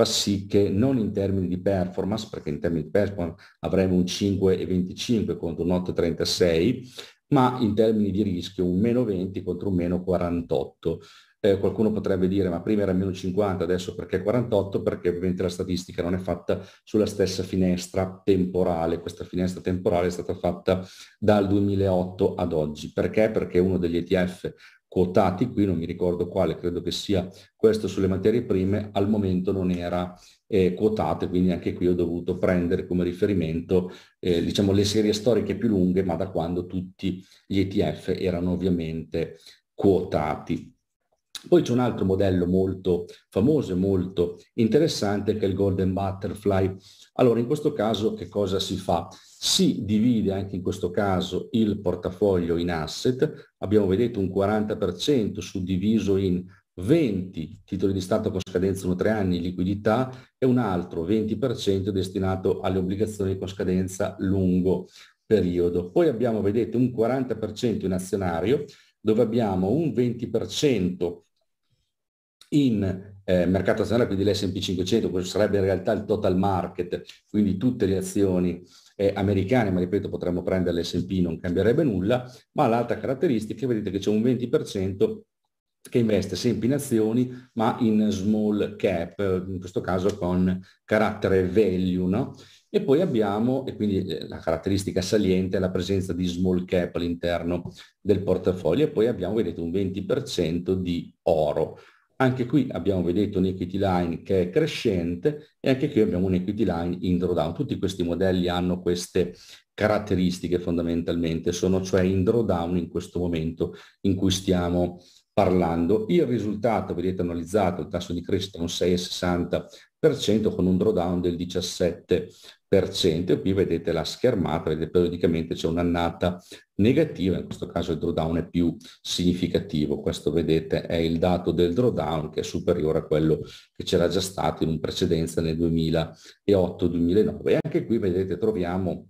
fa sì che non in termini di performance, perché in termini di performance avremo un 5,25 contro un 8,36, ma in termini di rischio un meno 20 contro un meno 48. Eh, qualcuno potrebbe dire ma prima era meno 50, adesso perché 48? Perché ovviamente la statistica non è fatta sulla stessa finestra temporale, questa finestra temporale è stata fatta dal 2008 ad oggi. Perché? Perché uno degli ETF quotati qui, non mi ricordo quale, credo che sia questo sulle materie prime, al momento non era eh, quotato, quindi anche qui ho dovuto prendere come riferimento eh, diciamo, le serie storiche più lunghe, ma da quando tutti gli ETF erano ovviamente quotati. Poi c'è un altro modello molto famoso e molto interessante che è il Golden Butterfly. Allora, in questo caso che cosa si fa? Si divide anche in questo caso il portafoglio in asset, abbiamo vedete un 40% suddiviso in 20 titoli di Stato con scadenza 1-3 anni liquidità e un altro 20% destinato alle obbligazioni con scadenza lungo periodo. Poi abbiamo, vedete, un 40% in azionario, dove abbiamo un 20% in eh, mercato azionario, quindi l'S&P 500, questo sarebbe in realtà il total market, quindi tutte le azioni eh, americane, ma ripeto potremmo prendere l'S&P, non cambierebbe nulla, ma l'altra caratteristica, vedete che c'è un 20% che investe sempre in azioni ma in small cap, in questo caso con carattere value. No? E poi abbiamo, e quindi eh, la caratteristica saliente è la presenza di small cap all'interno del portafoglio, e poi abbiamo, vedete, un 20% di oro. Anche qui abbiamo vedete un equity line che è crescente e anche qui abbiamo un equity line in drawdown. Tutti questi modelli hanno queste caratteristiche fondamentalmente, sono cioè in drawdown in questo momento in cui stiamo parlando. Il risultato, vedete analizzato, il tasso di crescita un 6,60% con un drawdown del 17%. E qui vedete la schermata, vedete periodicamente c'è un'annata negativa, in questo caso il drawdown è più significativo. Questo vedete è il dato del drawdown che è superiore a quello che c'era già stato in precedenza nel 2008-2009. E anche qui vedete troviamo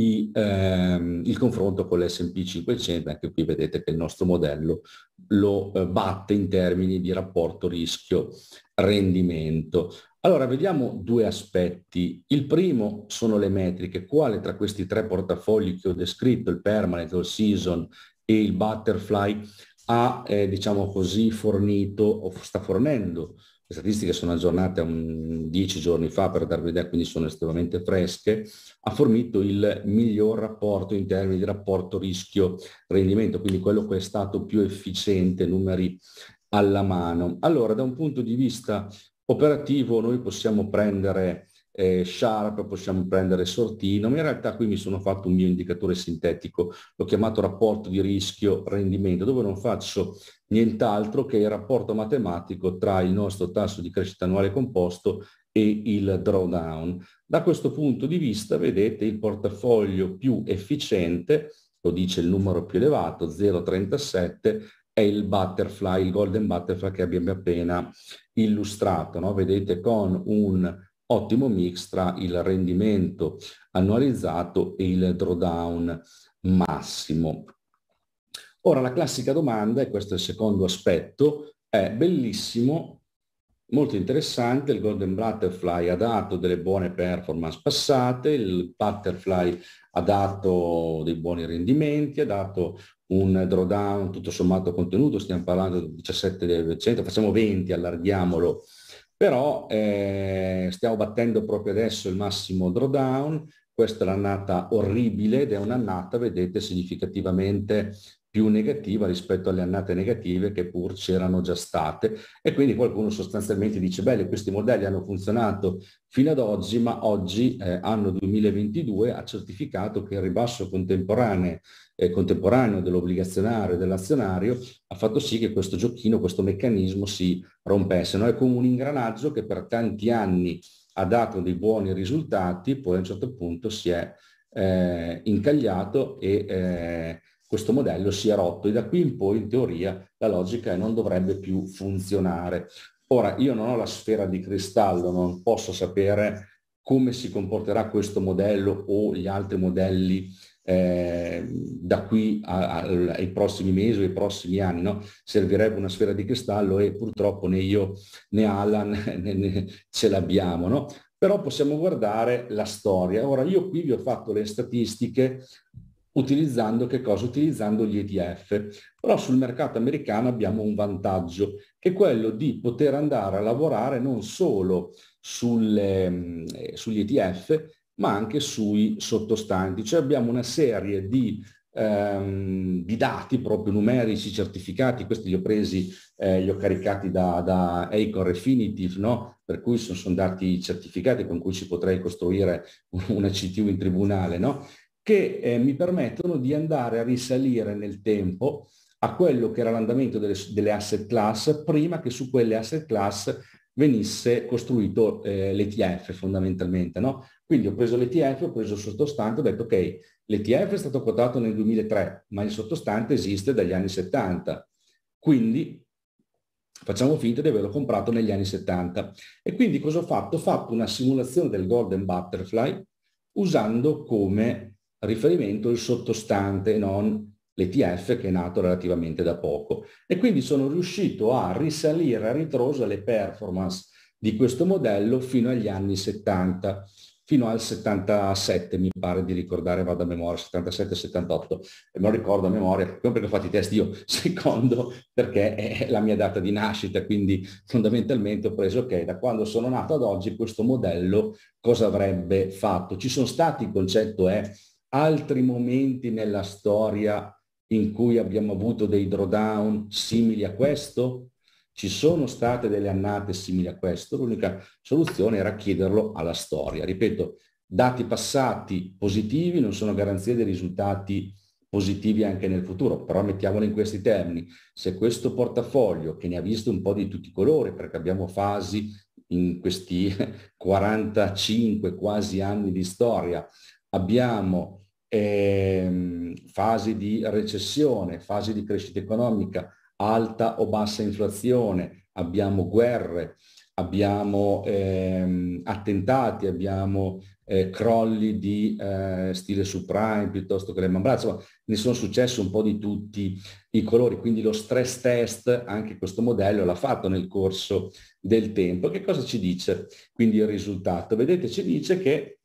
i, ehm, il confronto con l'S&P 500, anche qui vedete che il nostro modello lo eh, batte in termini di rapporto rischio-rendimento. Allora vediamo due aspetti. Il primo sono le metriche. Quale tra questi tre portafogli che ho descritto, il permanent, il season e il butterfly, ha eh, diciamo così fornito o sta fornendo le statistiche sono aggiornate un, dieci giorni fa per darvi l'idea, quindi sono estremamente fresche, ha fornito il miglior rapporto in termini di rapporto rischio-rendimento, quindi quello che è stato più efficiente, numeri alla mano. Allora, da un punto di vista operativo noi possiamo prendere eh, Sharp, possiamo prendere Sortino, ma in realtà qui mi sono fatto un mio indicatore sintetico, l'ho chiamato rapporto di rischio-rendimento, dove non faccio nient'altro che il rapporto matematico tra il nostro tasso di crescita annuale composto e il drawdown. Da questo punto di vista vedete il portafoglio più efficiente, lo dice il numero più elevato, 0,37, è il butterfly, il golden butterfly che abbiamo appena illustrato. No? Vedete con un ottimo mix tra il rendimento annualizzato e il drawdown massimo. Ora la classica domanda, e questo è il secondo aspetto, è bellissimo, molto interessante, il Golden Butterfly ha dato delle buone performance passate, il Butterfly ha dato dei buoni rendimenti, ha dato un drawdown tutto sommato contenuto, stiamo parlando del 17%, facciamo 20, allarghiamolo però eh, stiamo battendo proprio adesso il massimo drawdown, questa è l'annata orribile ed è un'annata, vedete, significativamente più negativa rispetto alle annate negative che pur c'erano già state e quindi qualcuno sostanzialmente dice bene questi modelli hanno funzionato fino ad oggi ma oggi eh, anno 2022 ha certificato che il ribasso contemporaneo eh, contemporaneo dell'obbligazionario e dell'azionario ha fatto sì che questo giochino, questo meccanismo si rompesse. No? È come un ingranaggio che per tanti anni ha dato dei buoni risultati, poi a un certo punto si è eh, incagliato e eh, questo modello si è rotto e da qui in poi in teoria la logica non dovrebbe più funzionare. Ora io non ho la sfera di cristallo, non posso sapere come si comporterà questo modello o gli altri modelli eh, da qui a, a, ai prossimi mesi o ai prossimi anni, no? servirebbe una sfera di cristallo e purtroppo né io né Alan né, né ce l'abbiamo. No? Però possiamo guardare la storia. Ora io qui vi ho fatto le statistiche utilizzando che cosa? Utilizzando gli ETF. Però sul mercato americano abbiamo un vantaggio, che è quello di poter andare a lavorare non solo sulle, mm, eh, sugli ETF, ma anche sui sottostanti. Cioè abbiamo una serie di, ehm, di dati proprio numerici certificati, questi li ho presi, eh, li ho caricati da, da Acon Refinitiv, no? per cui sono, sono dati certificati con cui si potrei costruire una CTU in tribunale, no? che eh, mi permettono di andare a risalire nel tempo a quello che era l'andamento delle, delle asset class prima che su quelle asset class venisse costruito eh, l'ETF fondamentalmente. No? Quindi ho preso l'ETF, ho preso il sottostante, ho detto ok, l'ETF è stato quotato nel 2003, ma il sottostante esiste dagli anni 70. Quindi facciamo finta di averlo comprato negli anni 70. E quindi cosa ho fatto? Ho fatto una simulazione del Golden Butterfly usando come riferimento il sottostante e non l'ETF che è nato relativamente da poco. E quindi sono riuscito a risalire a ritroso le performance di questo modello fino agli anni 70 fino al 77, mi pare di ricordare, vado a memoria, 77-78, e non ricordo a memoria, proprio perché ho fatto i test io, secondo perché è la mia data di nascita, quindi fondamentalmente ho preso, ok, da quando sono nato ad oggi questo modello cosa avrebbe fatto? Ci sono stati, il concetto è, altri momenti nella storia in cui abbiamo avuto dei drawdown simili a questo? Ci sono state delle annate simili a questo, l'unica soluzione era chiederlo alla storia. Ripeto, dati passati positivi non sono garanzie dei risultati positivi anche nel futuro, però mettiamolo in questi termini. Se questo portafoglio, che ne ha visto un po' di tutti i colori, perché abbiamo fasi in questi 45 quasi anni di storia, abbiamo ehm, fasi di recessione, fasi di crescita economica, alta o bassa inflazione, abbiamo guerre, abbiamo ehm, attentati, abbiamo eh, crolli di eh, stile subprime piuttosto che le Brothers, insomma ne sono successe un po' di tutti i colori, quindi lo stress test, anche questo modello l'ha fatto nel corso del tempo. Che cosa ci dice quindi il risultato? Vedete, ci dice che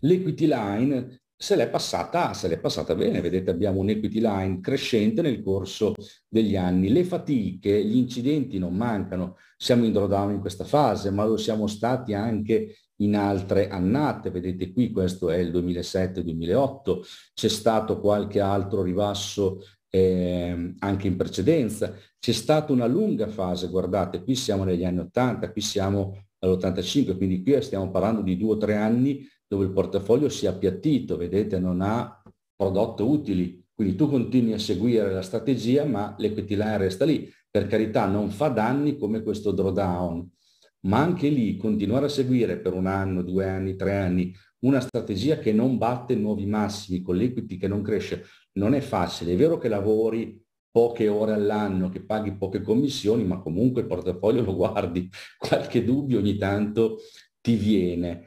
l'equity line se l'è passata, se l'è passata bene. Vedete abbiamo un equity line crescente nel corso degli anni. Le fatiche, gli incidenti non mancano. Siamo in drawdown in questa fase, ma lo siamo stati anche in altre annate. Vedete qui, questo è il 2007-2008. C'è stato qualche altro ribasso eh, anche in precedenza. C'è stata una lunga fase, guardate, qui siamo negli anni 80, qui siamo all'85, quindi qui stiamo parlando di due o tre anni dove il portafoglio si è appiattito, vedete, non ha prodotto utili. Quindi tu continui a seguire la strategia, ma l'equity line resta lì. Per carità, non fa danni come questo drawdown, ma anche lì continuare a seguire per un anno, due anni, tre anni una strategia che non batte nuovi massimi, con l'equity che non cresce, non è facile. È vero che lavori poche ore all'anno, che paghi poche commissioni, ma comunque il portafoglio lo guardi, qualche dubbio ogni tanto ti viene.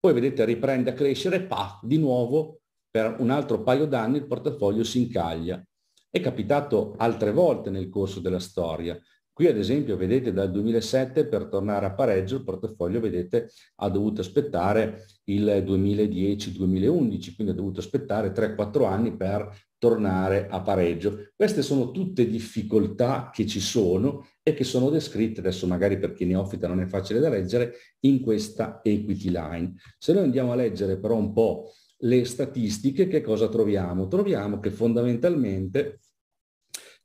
Poi vedete riprende a crescere, paf, di nuovo per un altro paio d'anni il portafoglio si incaglia. È capitato altre volte nel corso della storia. Qui ad esempio vedete dal 2007 per tornare a pareggio il portafoglio vedete ha dovuto aspettare il 2010-2011, quindi ha dovuto aspettare 3-4 anni per tornare a pareggio. Queste sono tutte difficoltà che ci sono e che sono descritte, adesso magari per chi ne offita non è facile da leggere, in questa equity line. Se noi andiamo a leggere però un po' le statistiche, che cosa troviamo? Troviamo che fondamentalmente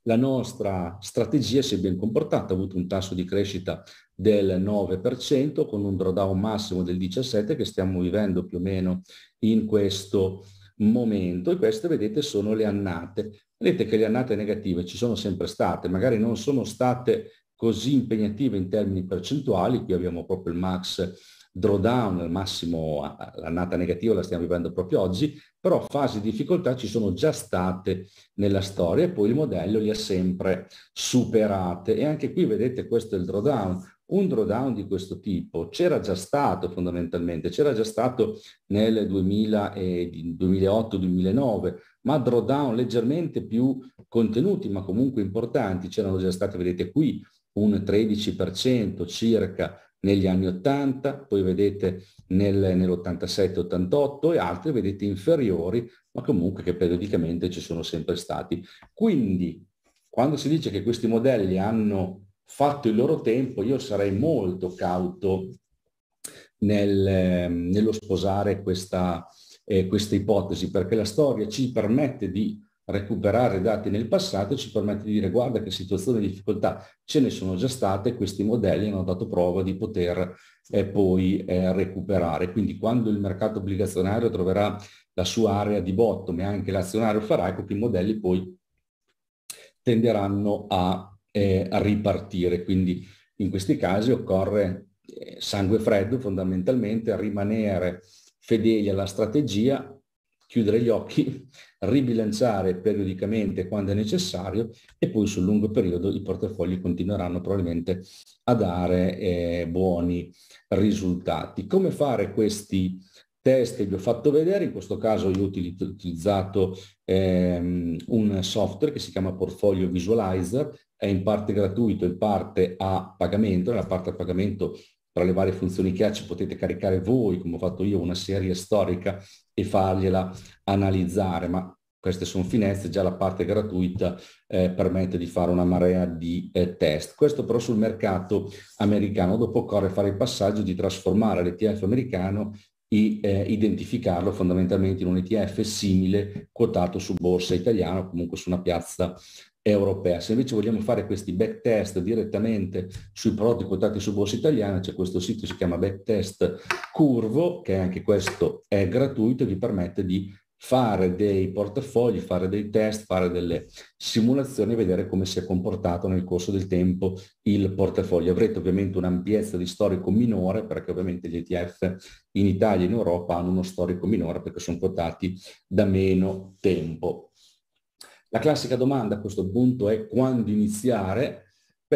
la nostra strategia si è ben comportata, ha avuto un tasso di crescita del 9% con un drawdown massimo del 17% che stiamo vivendo più o meno in questo momento e queste vedete sono le annate. Vedete che le annate negative ci sono sempre state, magari non sono state così impegnative in termini percentuali, qui abbiamo proprio il max drawdown, al massimo l'annata negativa la stiamo vivendo proprio oggi, però fasi di difficoltà ci sono già state nella storia e poi il modello li ha sempre superate e anche qui vedete questo è il drawdown, un drawdown di questo tipo c'era già stato fondamentalmente, c'era già stato nel 2008-2009, ma drawdown leggermente più contenuti, ma comunque importanti. C'erano già state, vedete qui, un 13% circa negli anni 80, poi vedete nel, nell'87-88 e altri vedete inferiori, ma comunque che periodicamente ci sono sempre stati. Quindi, quando si dice che questi modelli hanno fatto il loro tempo, io sarei molto cauto nel, nello sposare questa, eh, questa ipotesi perché la storia ci permette di recuperare dati nel passato e ci permette di dire guarda che situazioni di difficoltà ce ne sono già state, questi modelli hanno dato prova di poter eh, poi eh, recuperare. Quindi quando il mercato obbligazionario troverà la sua area di bottom e anche l'azionario farà, ecco che i modelli poi tenderanno a, eh, a ripartire. Quindi in questi casi occorre eh, sangue freddo fondamentalmente, rimanere fedeli alla strategia, chiudere gli occhi, ribilanciare periodicamente quando è necessario e poi sul lungo periodo i portafogli continueranno probabilmente a dare eh, buoni risultati. Come fare questi test vi ho fatto vedere, in questo caso io ho utilizzato ehm, un software che si chiama Portfolio Visualizer, è in parte gratuito, in parte a pagamento, nella parte a pagamento tra le varie funzioni che ha ci potete caricare voi, come ho fatto io, una serie storica e fargliela analizzare, ma queste sono finezze, già la parte gratuita eh, permette di fare una marea di eh, test. Questo però sul mercato americano, dopo occorre fare il passaggio di trasformare l'ETF americano e eh, identificarlo fondamentalmente in un ETF simile quotato su borsa italiana o comunque su una piazza europea. Se invece vogliamo fare questi backtest direttamente sui prodotti quotati su borsa italiana, c'è questo sito che si chiama Backtest Curvo, che anche questo è gratuito e vi permette di fare dei portafogli, fare dei test, fare delle simulazioni e vedere come si è comportato nel corso del tempo il portafoglio. Avrete ovviamente un'ampiezza di storico minore perché ovviamente gli ETF in Italia e in Europa hanno uno storico minore perché sono quotati da meno tempo. La classica domanda a questo punto è quando iniziare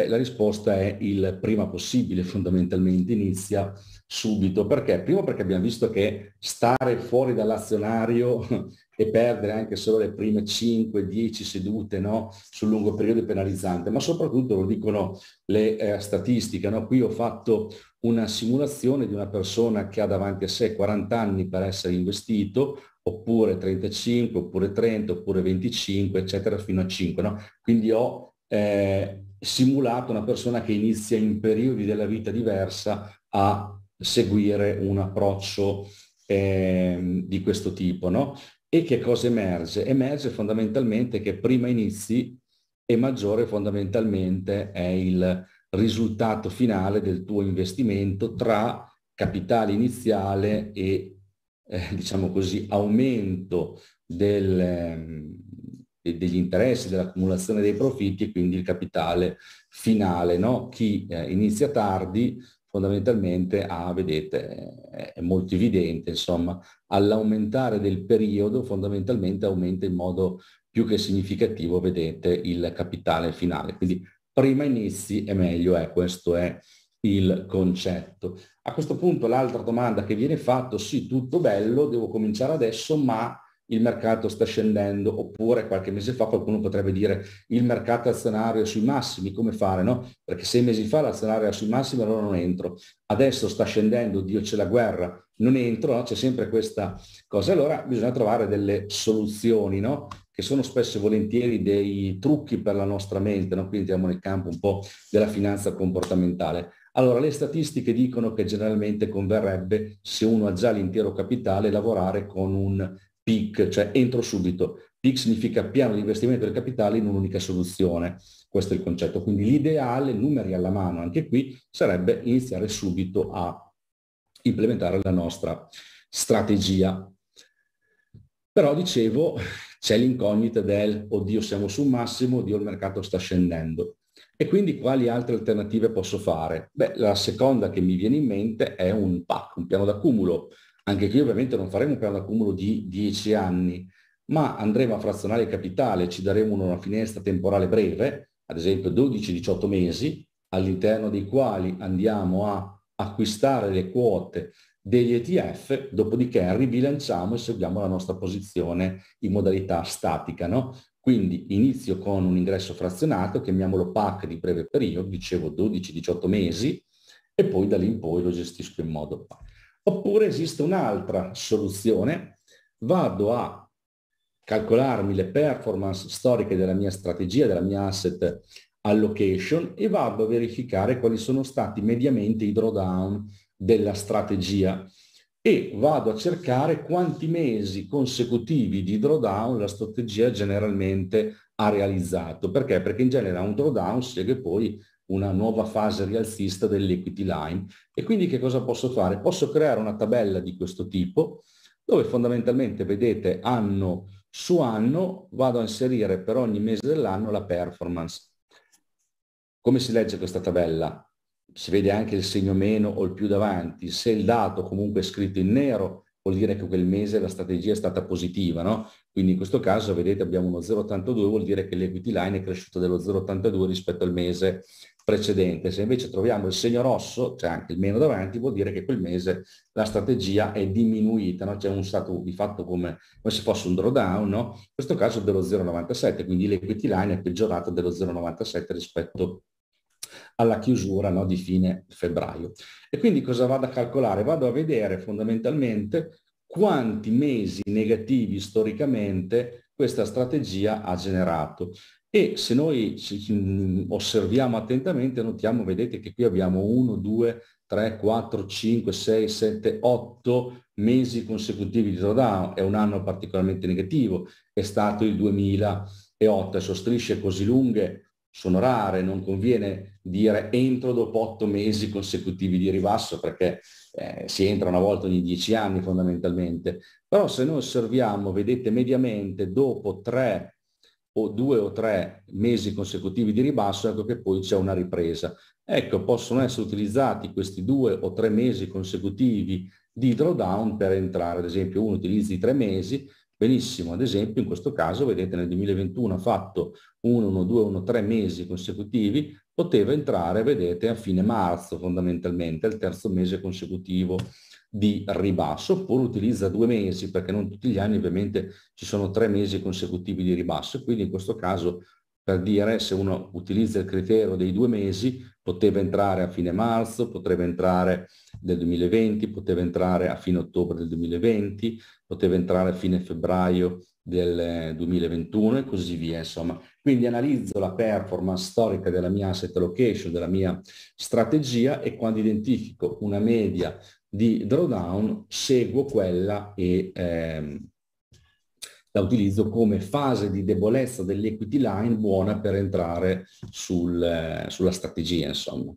Beh, la risposta è il prima possibile, fondamentalmente, inizia subito. Perché? Primo perché abbiamo visto che stare fuori dall'azionario e perdere anche solo le prime 5-10 sedute no? sul lungo periodo è penalizzante, ma soprattutto lo dicono le eh, statistiche. No? Qui ho fatto una simulazione di una persona che ha davanti a sé 40 anni per essere investito, oppure 35, oppure 30, oppure 25, eccetera, fino a 5. No? Quindi ho eh, simulato una persona che inizia in periodi della vita diversa a seguire un approccio eh, di questo tipo. No? E che cosa emerge? Emerge fondamentalmente che prima inizi e maggiore fondamentalmente è il risultato finale del tuo investimento tra capitale iniziale e eh, diciamo così aumento del, ehm, degli interessi, dell'accumulazione dei profitti e quindi il capitale finale. No? Chi eh, inizia tardi fondamentalmente ha, vedete, è, molto evidente, insomma, all'aumentare del periodo fondamentalmente aumenta in modo più che significativo, vedete, il capitale finale. Quindi prima inizi è meglio è, eh, questo è il concetto. A questo punto l'altra domanda che viene fatto, sì, tutto bello, devo cominciare adesso, ma il mercato sta scendendo, oppure qualche mese fa qualcuno potrebbe dire il mercato azionario è sui massimi, come fare, no? Perché sei mesi fa l'azionario era sui massimi, allora non entro. Adesso sta scendendo, Dio c'è la guerra, non entro, no? C'è sempre questa cosa. Allora bisogna trovare delle soluzioni, no? Che sono spesso e volentieri dei trucchi per la nostra mente, no? Quindi andiamo nel campo un po' della finanza comportamentale. Allora, le statistiche dicono che generalmente converrebbe, se uno ha già l'intero capitale, lavorare con un PIC, cioè entro subito. PIC significa piano di investimento del capitale in un'unica soluzione. Questo è il concetto. Quindi l'ideale, numeri alla mano anche qui, sarebbe iniziare subito a implementare la nostra strategia. Però dicevo, c'è l'incognita del oddio siamo su un massimo, oddio il mercato sta scendendo. E quindi quali altre alternative posso fare? Beh, la seconda che mi viene in mente è un PAC, un piano d'accumulo. Anche qui ovviamente non faremo un piano d'accumulo di 10 anni, ma andremo a frazionare il capitale, ci daremo una finestra temporale breve, ad esempio 12-18 mesi, all'interno dei quali andiamo a acquistare le quote degli ETF, dopodiché ribilanciamo e seguiamo la nostra posizione in modalità statica. No? Quindi inizio con un ingresso frazionato, chiamiamolo PAC di breve periodo, dicevo 12-18 mesi, e poi da lì in poi lo gestisco in modo PAC. Oppure esiste un'altra soluzione, vado a calcolarmi le performance storiche della mia strategia, della mia asset allocation e vado a verificare quali sono stati mediamente i drawdown della strategia e vado a cercare quanti mesi consecutivi di drawdown la strategia generalmente ha realizzato. Perché? Perché in genere un drawdown segue poi una nuova fase rialzista dell'equity line e quindi che cosa posso fare? Posso creare una tabella di questo tipo dove fondamentalmente vedete anno su anno vado a inserire per ogni mese dell'anno la performance. Come si legge questa tabella? Si vede anche il segno meno o il più davanti, se il dato comunque è scritto in nero vuol dire che quel mese la strategia è stata positiva, no? Quindi in questo caso vedete abbiamo uno 0,82, vuol dire che l'equity line è cresciuta dello 0,82 rispetto al mese precedente. Se invece troviamo il segno rosso, c'è cioè anche il meno davanti, vuol dire che quel mese la strategia è diminuita, no? c'è un stato di fatto come, come se fosse un drawdown, no? in questo caso dello 0,97, quindi l'equity line è peggiorata dello 0,97 rispetto alla chiusura no? di fine febbraio. E quindi cosa vado a calcolare? Vado a vedere fondamentalmente quanti mesi negativi storicamente questa strategia ha generato. E se noi mm, osserviamo attentamente, notiamo, vedete che qui abbiamo 1, 2, 3, 4, 5, 6, 7, 8 mesi consecutivi di drawdown, è un anno particolarmente negativo, è stato il 2008, adesso strisce così lunghe sono rare, non conviene dire entro dopo 8 mesi consecutivi di ribasso perché eh, si entra una volta ogni 10 anni fondamentalmente, però se noi osserviamo, vedete mediamente dopo 3, o due o tre mesi consecutivi di ribasso, ecco che poi c'è una ripresa. Ecco, possono essere utilizzati questi due o tre mesi consecutivi di drawdown per entrare, ad esempio uno utilizzi tre mesi, benissimo. Ad esempio in questo caso, vedete nel 2021 ha fatto 1, 1, 2, 1, 3 mesi consecutivi, poteva entrare, vedete, a fine marzo fondamentalmente, al terzo mese consecutivo di ribasso, oppure utilizza due mesi, perché non tutti gli anni ovviamente ci sono tre mesi consecutivi di ribasso, quindi in questo caso per dire se uno utilizza il criterio dei due mesi, poteva entrare a fine marzo, potrebbe entrare del 2020, poteva entrare a fine ottobre del 2020, poteva entrare a fine febbraio del 2021 eh, e così via, insomma. Quindi analizzo la performance storica della mia asset allocation, della mia strategia e quando identifico una media di drawdown seguo quella e ehm, la utilizzo come fase di debolezza dell'equity line buona per entrare sul, eh, sulla strategia, insomma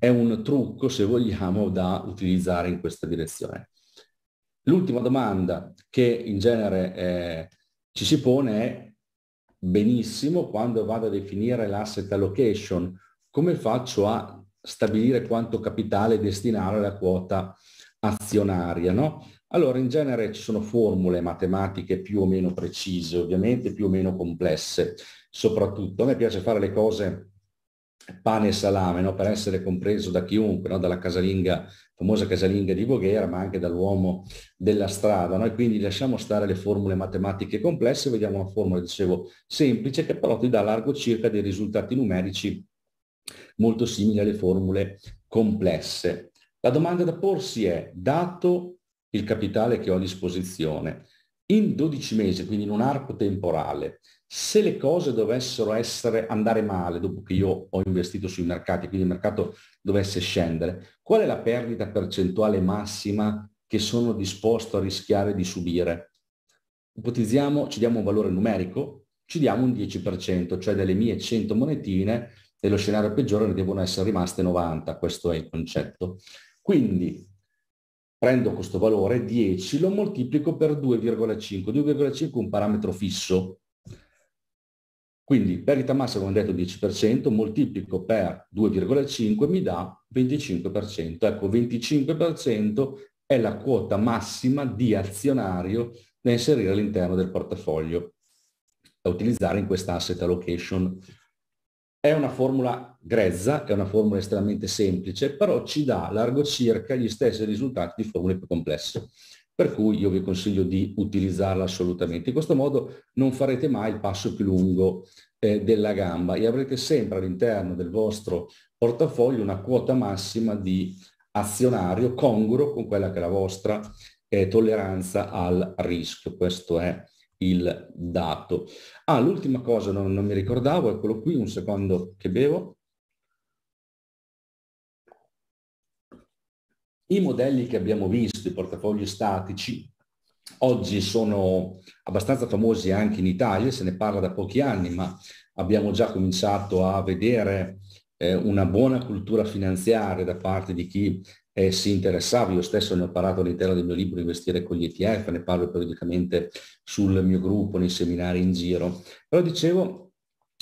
è un trucco, se vogliamo, da utilizzare in questa direzione. L'ultima domanda che in genere eh, ci si pone è benissimo quando vado a definire l'asset allocation, come faccio a stabilire quanto capitale destinare alla quota azionaria? No? Allora in genere ci sono formule matematiche più o meno precise, ovviamente più o meno complesse, soprattutto a me piace fare le cose pane e salame, no? per essere compreso da chiunque, no? dalla casalinga, famosa casalinga di Voghera, ma anche dall'uomo della strada. No? E quindi lasciamo stare le formule matematiche complesse, vediamo una formula, dicevo, semplice, che però ti dà largo circa dei risultati numerici molto simili alle formule complesse. La domanda da porsi è, dato il capitale che ho a disposizione, in 12 mesi, quindi in un arco temporale, se le cose dovessero essere, andare male dopo che io ho investito sui mercati, quindi il mercato dovesse scendere, qual è la perdita percentuale massima che sono disposto a rischiare di subire? Ipotizziamo, ci diamo un valore numerico, ci diamo un 10%, cioè delle mie 100 monetine nello scenario peggiore ne devono essere rimaste 90, questo è il concetto. Quindi prendo questo valore 10, lo moltiplico per 2,5, 2,5 è un parametro fisso, quindi perdita massima, come detto, 10%, moltiplico per 2,5 mi dà 25%. Ecco, 25% è la quota massima di azionario da inserire all'interno del portafoglio, da utilizzare in questa asset allocation. È una formula grezza, è una formula estremamente semplice, però ci dà largo circa gli stessi risultati di formule più complesse per cui io vi consiglio di utilizzarla assolutamente. In questo modo non farete mai il passo più lungo eh, della gamba e avrete sempre all'interno del vostro portafoglio una quota massima di azionario congruo con quella che è la vostra eh, tolleranza al rischio. Questo è il dato. Ah, l'ultima cosa, non, non mi ricordavo, eccolo qui, un secondo che bevo. I modelli che abbiamo visto, i portafogli statici, oggi sono abbastanza famosi anche in Italia, se ne parla da pochi anni, ma abbiamo già cominciato a vedere eh, una buona cultura finanziaria da parte di chi eh, si interessava. Io stesso ne ho parlato all'interno del mio libro Investire con gli ETF, ne parlo periodicamente sul mio gruppo, nei seminari in giro. Però dicevo,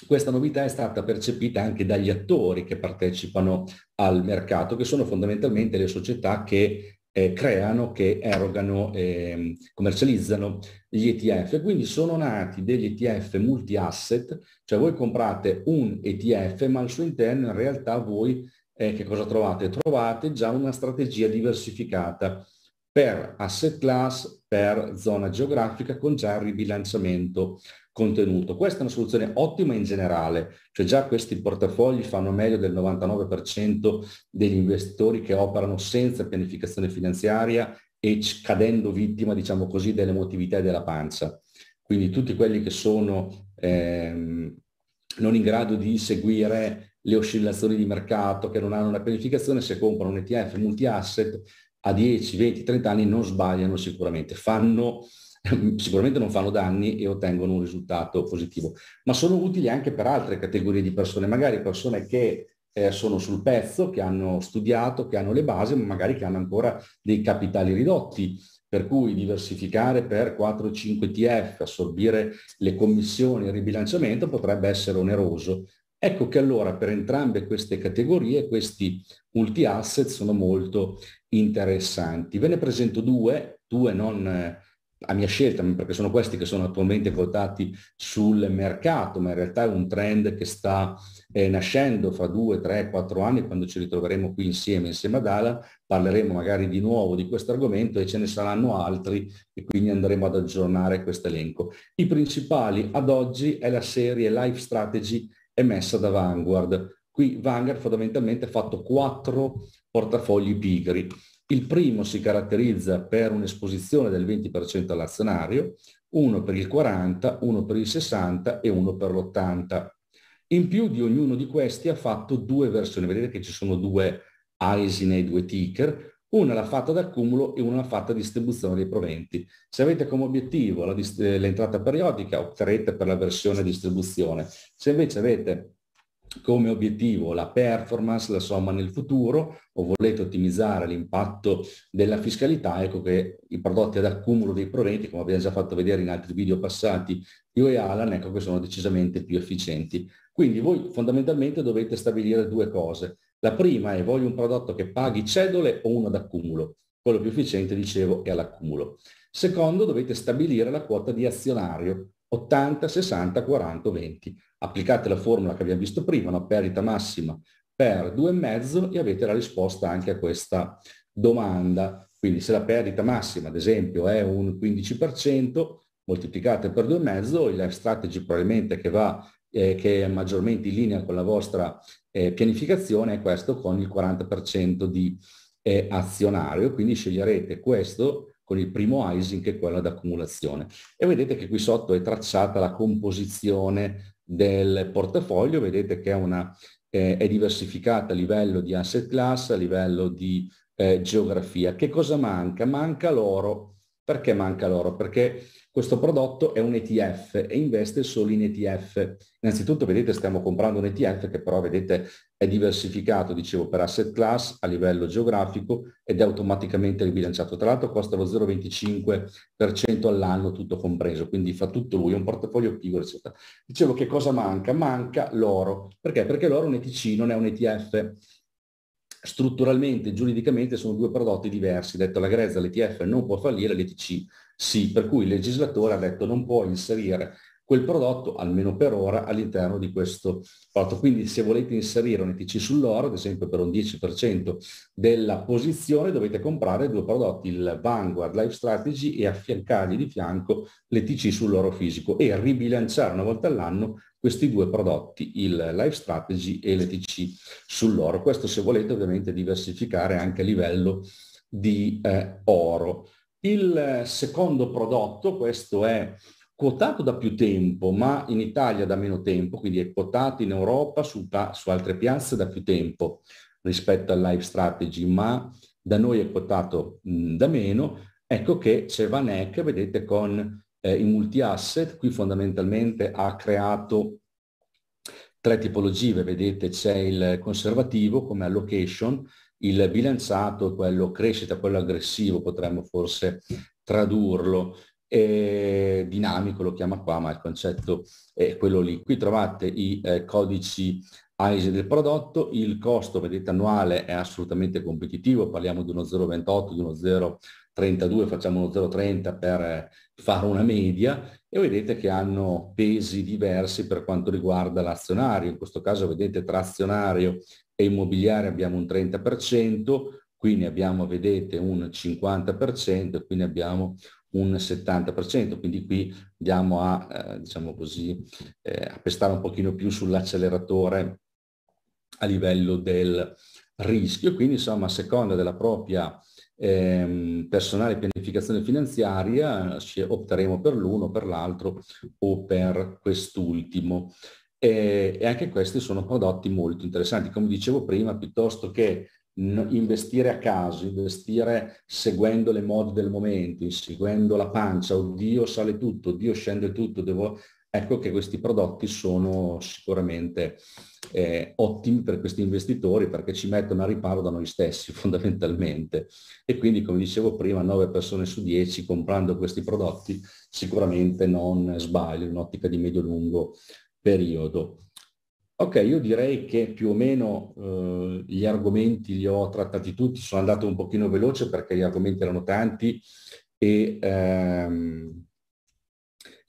questa novità è stata percepita anche dagli attori che partecipano al mercato, che sono fondamentalmente le società che eh, creano, che erogano, eh, commercializzano gli ETF. Quindi sono nati degli ETF multi-asset, cioè voi comprate un ETF, ma al suo interno in realtà voi eh, che cosa trovate? Trovate già una strategia diversificata per asset class, per zona geografica con già il ribilanciamento contenuto. Questa è una soluzione ottima in generale, cioè già questi portafogli fanno meglio del 99% degli investitori che operano senza pianificazione finanziaria e cadendo vittima, diciamo così, dell'emotività e della pancia. Quindi tutti quelli che sono ehm, non in grado di seguire le oscillazioni di mercato, che non hanno una pianificazione, se comprano un ETF multi-asset a 10, 20, 30 anni non sbagliano sicuramente, fanno, sicuramente non fanno danni e ottengono un risultato positivo, ma sono utili anche per altre categorie di persone, magari persone che eh, sono sul pezzo, che hanno studiato, che hanno le basi, ma magari che hanno ancora dei capitali ridotti, per cui diversificare per 4-5 TF, assorbire le commissioni e il ribilanciamento potrebbe essere oneroso. Ecco che allora per entrambe queste categorie questi multi-asset sono molto interessanti. Ve ne presento due, due non a mia scelta, perché sono questi che sono attualmente votati sul mercato, ma in realtà è un trend che sta eh, nascendo fra due, tre, quattro anni, quando ci ritroveremo qui insieme, insieme ad Ala, parleremo magari di nuovo di questo argomento e ce ne saranno altri e quindi andremo ad aggiornare questo elenco. I principali ad oggi è la serie Life Strategy emessa da Vanguard. Qui Vanguard fondamentalmente ha fatto quattro portafogli pigri. Il primo si caratterizza per un'esposizione del 20% all'azionario, uno per il 40, uno per il 60 e uno per l'80. In più di ognuno di questi ha fatto due versioni, vedete che ci sono due AISIN e due ticker, una l'ha fatta d'accumulo e una l'ha fatta distribuzione dei proventi. Se avete come obiettivo l'entrata periodica opterete per la versione distribuzione, se invece avete come obiettivo la performance, la somma nel futuro o volete ottimizzare l'impatto della fiscalità, ecco che i prodotti ad accumulo dei proventi, come abbiamo già fatto vedere in altri video passati, io e Alan, ecco che sono decisamente più efficienti. Quindi voi fondamentalmente dovete stabilire due cose. La prima è voglio un prodotto che paghi cedole o uno ad accumulo. Quello più efficiente, dicevo, è all'accumulo. Secondo, dovete stabilire la quota di azionario, 80, 60, 40, 20. Applicate la formula che abbiamo visto prima, una perdita massima per 2,5 e avete la risposta anche a questa domanda. Quindi se la perdita massima, ad esempio, è un 15%, moltiplicate per 2,5, il life strategy probabilmente che va eh, che è maggiormente in linea con la vostra eh, pianificazione è questo con il 40% di eh, azionario, quindi sceglierete questo con il primo icing che è quello d'accumulazione. E vedete che qui sotto è tracciata la composizione del portafoglio, vedete che è, una, eh, è diversificata a livello di asset class, a livello di eh, geografia. Che cosa manca? Manca l'oro perché manca l'oro? Perché questo prodotto è un ETF e investe solo in ETF. Innanzitutto vedete stiamo comprando un ETF che però vedete è diversificato, dicevo, per asset class a livello geografico ed è automaticamente ribilanciato. Tra l'altro costa lo 0,25% all'anno tutto compreso, quindi fa tutto lui, è un portafoglio attivo, eccetera. Dicevo che cosa manca? Manca l'oro. Perché? Perché l'oro è un ETC, non è un ETF strutturalmente giuridicamente sono due prodotti diversi, detto la Grezza l'ETF non può fallire, l'ETC sì, per cui il legislatore ha detto non può inserire quel prodotto, almeno per ora, all'interno di questo porto. Quindi se volete inserire un ETC sull'oro, ad esempio per un 10% della posizione, dovete comprare due prodotti, il Vanguard Life Strategy e affiancargli di fianco l'ETC sull'oro fisico e ribilanciare una volta all'anno questi due prodotti, il Life Strategy e l'ETC sull'oro. Questo se volete ovviamente diversificare anche a livello di eh, oro. Il eh, secondo prodotto, questo è quotato da più tempo, ma in Italia da meno tempo, quindi è quotato in Europa su, su altre piazze da più tempo rispetto al live strategy, ma da noi è quotato mh, da meno, ecco che c'è Vanek, vedete, con eh, i multi-asset, qui fondamentalmente ha creato tre tipologie, vedete, c'è il conservativo come allocation, il bilanciato, quello crescita, quello aggressivo, potremmo forse tradurlo, eh, dinamico lo chiama qua, ma il concetto è quello lì. Qui trovate i eh, codici AISE del prodotto, il costo vedete annuale è assolutamente competitivo, parliamo di uno 0,28, di uno 0,32, facciamo uno 0,30 per fare una media e vedete che hanno pesi diversi per quanto riguarda l'azionario, in questo caso vedete tra azionario e immobiliare abbiamo un 30%, qui ne abbiamo vedete un 50% e qui ne abbiamo un 70%, quindi qui andiamo a, eh, diciamo così, eh, a pestare un pochino più sull'acceleratore a livello del rischio, quindi insomma a seconda della propria ehm, personale pianificazione finanziaria opteremo per l'uno, per l'altro o per quest'ultimo. E, e anche questi sono prodotti molto interessanti, come dicevo prima, piuttosto che investire a caso, investire seguendo le mode del momento, seguendo la pancia, oddio sale tutto, oddio scende tutto, devo... ecco che questi prodotti sono sicuramente eh, ottimi per questi investitori perché ci mettono a riparo da noi stessi fondamentalmente e quindi come dicevo prima 9 persone su 10 comprando questi prodotti sicuramente non sbaglio in un'ottica di medio-lungo periodo. Ok, io direi che più o meno eh, gli argomenti li ho trattati tutti, sono andato un pochino veloce perché gli argomenti erano tanti e ehm,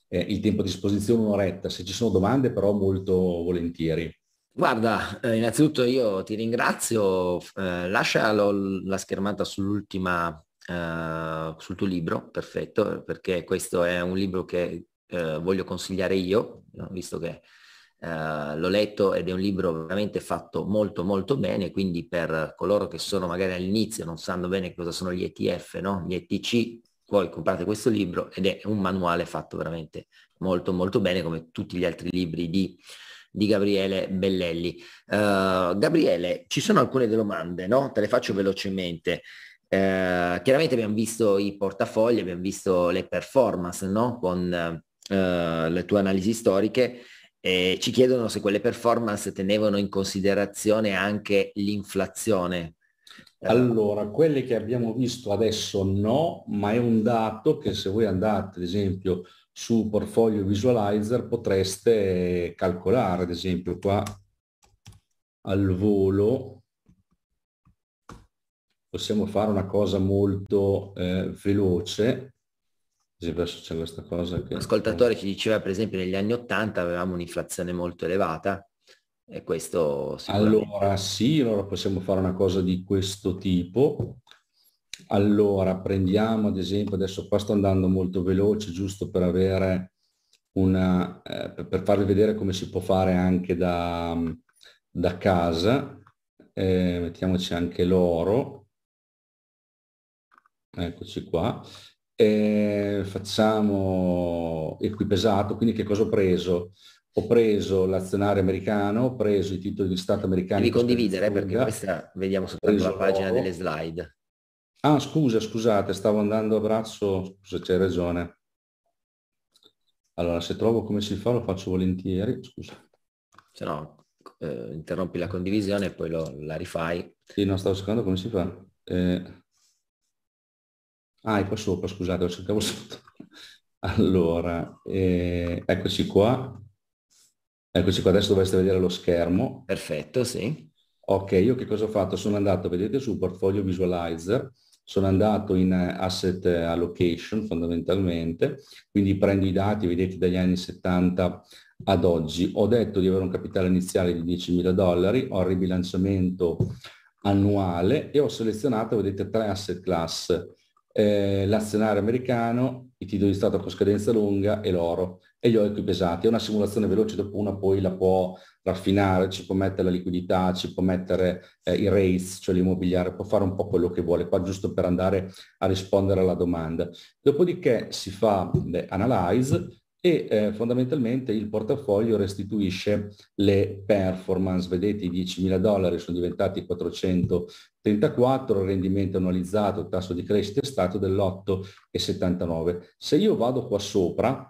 eh, il tempo a disposizione un'oretta. Se ci sono domande però molto volentieri. Guarda, eh, innanzitutto io ti ringrazio, eh, lascia la schermata sull'ultima, eh, sul tuo libro, perfetto, perché questo è un libro che eh, voglio consigliare io, no? visto che eh, l'ho letto ed è un libro veramente fatto molto molto bene, quindi per coloro che sono magari all'inizio, non sanno bene cosa sono gli ETF, no? gli ETC, poi comprate questo libro ed è un manuale fatto veramente molto molto bene come tutti gli altri libri di, di Gabriele Bellelli. Uh, Gabriele, ci sono alcune domande, no? Te le faccio velocemente. Uh, chiaramente abbiamo visto i portafogli, abbiamo visto le performance, no? Con uh, le tue analisi storiche. E ci chiedono se quelle performance tenevano in considerazione anche l'inflazione. Eh, allora, quelle che abbiamo visto adesso no, ma è un dato che se voi andate ad esempio su Portfolio Visualizer potreste calcolare, ad esempio qua al volo possiamo fare una cosa molto eh, veloce sì, c'è questa cosa che... L'ascoltatore ci diceva per esempio negli anni 80 avevamo un'inflazione molto elevata e questo sicuramente... Allora sì, allora possiamo fare una cosa di questo tipo. Allora prendiamo ad esempio, adesso qua sto andando molto veloce giusto per avere una... Eh, per farvi vedere come si può fare anche da, da casa. Eh, mettiamoci anche l'oro. Eccoci qua eh, facciamo equipesato, quindi che cosa ho preso? Ho preso l'azionario americano, ho preso i titoli di Stato americani. Devi condividere perché questa vediamo soltanto la pagina delle slide. Ah scusa, scusate, stavo andando a braccio, scusa c'hai ragione. Allora se trovo come si fa lo faccio volentieri, scusa. Se no eh, interrompi la condivisione e poi lo, la rifai. Sì, no, stavo cercando come si fa. Eh, Ah, è ecco, qua sopra, scusate, lo cercavo sotto. Allora, eh, eccoci qua. Eccoci qua, adesso dovreste vedere lo schermo. Perfetto, sì. Ok, io che cosa ho fatto? Sono andato, vedete, su Portfolio Visualizer, sono andato in eh, Asset eh, Allocation fondamentalmente, quindi prendo i dati, vedete, dagli anni 70 ad oggi. Ho detto di avere un capitale iniziale di 10.000 dollari, ho il ribilanciamento annuale e ho selezionato, vedete, tre asset class eh, l'azionario americano, i titoli di Stato con scadenza lunga e l'oro e gli oichi pesati. È una simulazione veloce, dopo una poi la può raffinare, ci può mettere la liquidità, ci può mettere eh, i rates, cioè l'immobiliare, può fare un po' quello che vuole, qua giusto per andare a rispondere alla domanda. Dopodiché si fa beh, analyze, e eh, fondamentalmente il portafoglio restituisce le performance, vedete i 10.000 dollari sono diventati 434, il rendimento annualizzato, il tasso di crescita è stato dell'8,79. Se io vado qua sopra,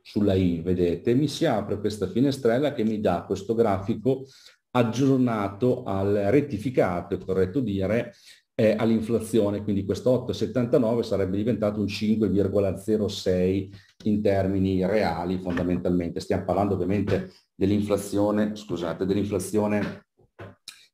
sulla I, vedete, mi si apre questa finestrella che mi dà questo grafico aggiornato al rettificato, è corretto dire, eh, all'inflazione, quindi questo 8,79 sarebbe diventato un 5,06 in termini reali fondamentalmente. Stiamo parlando ovviamente dell'inflazione, scusate, dell'inflazione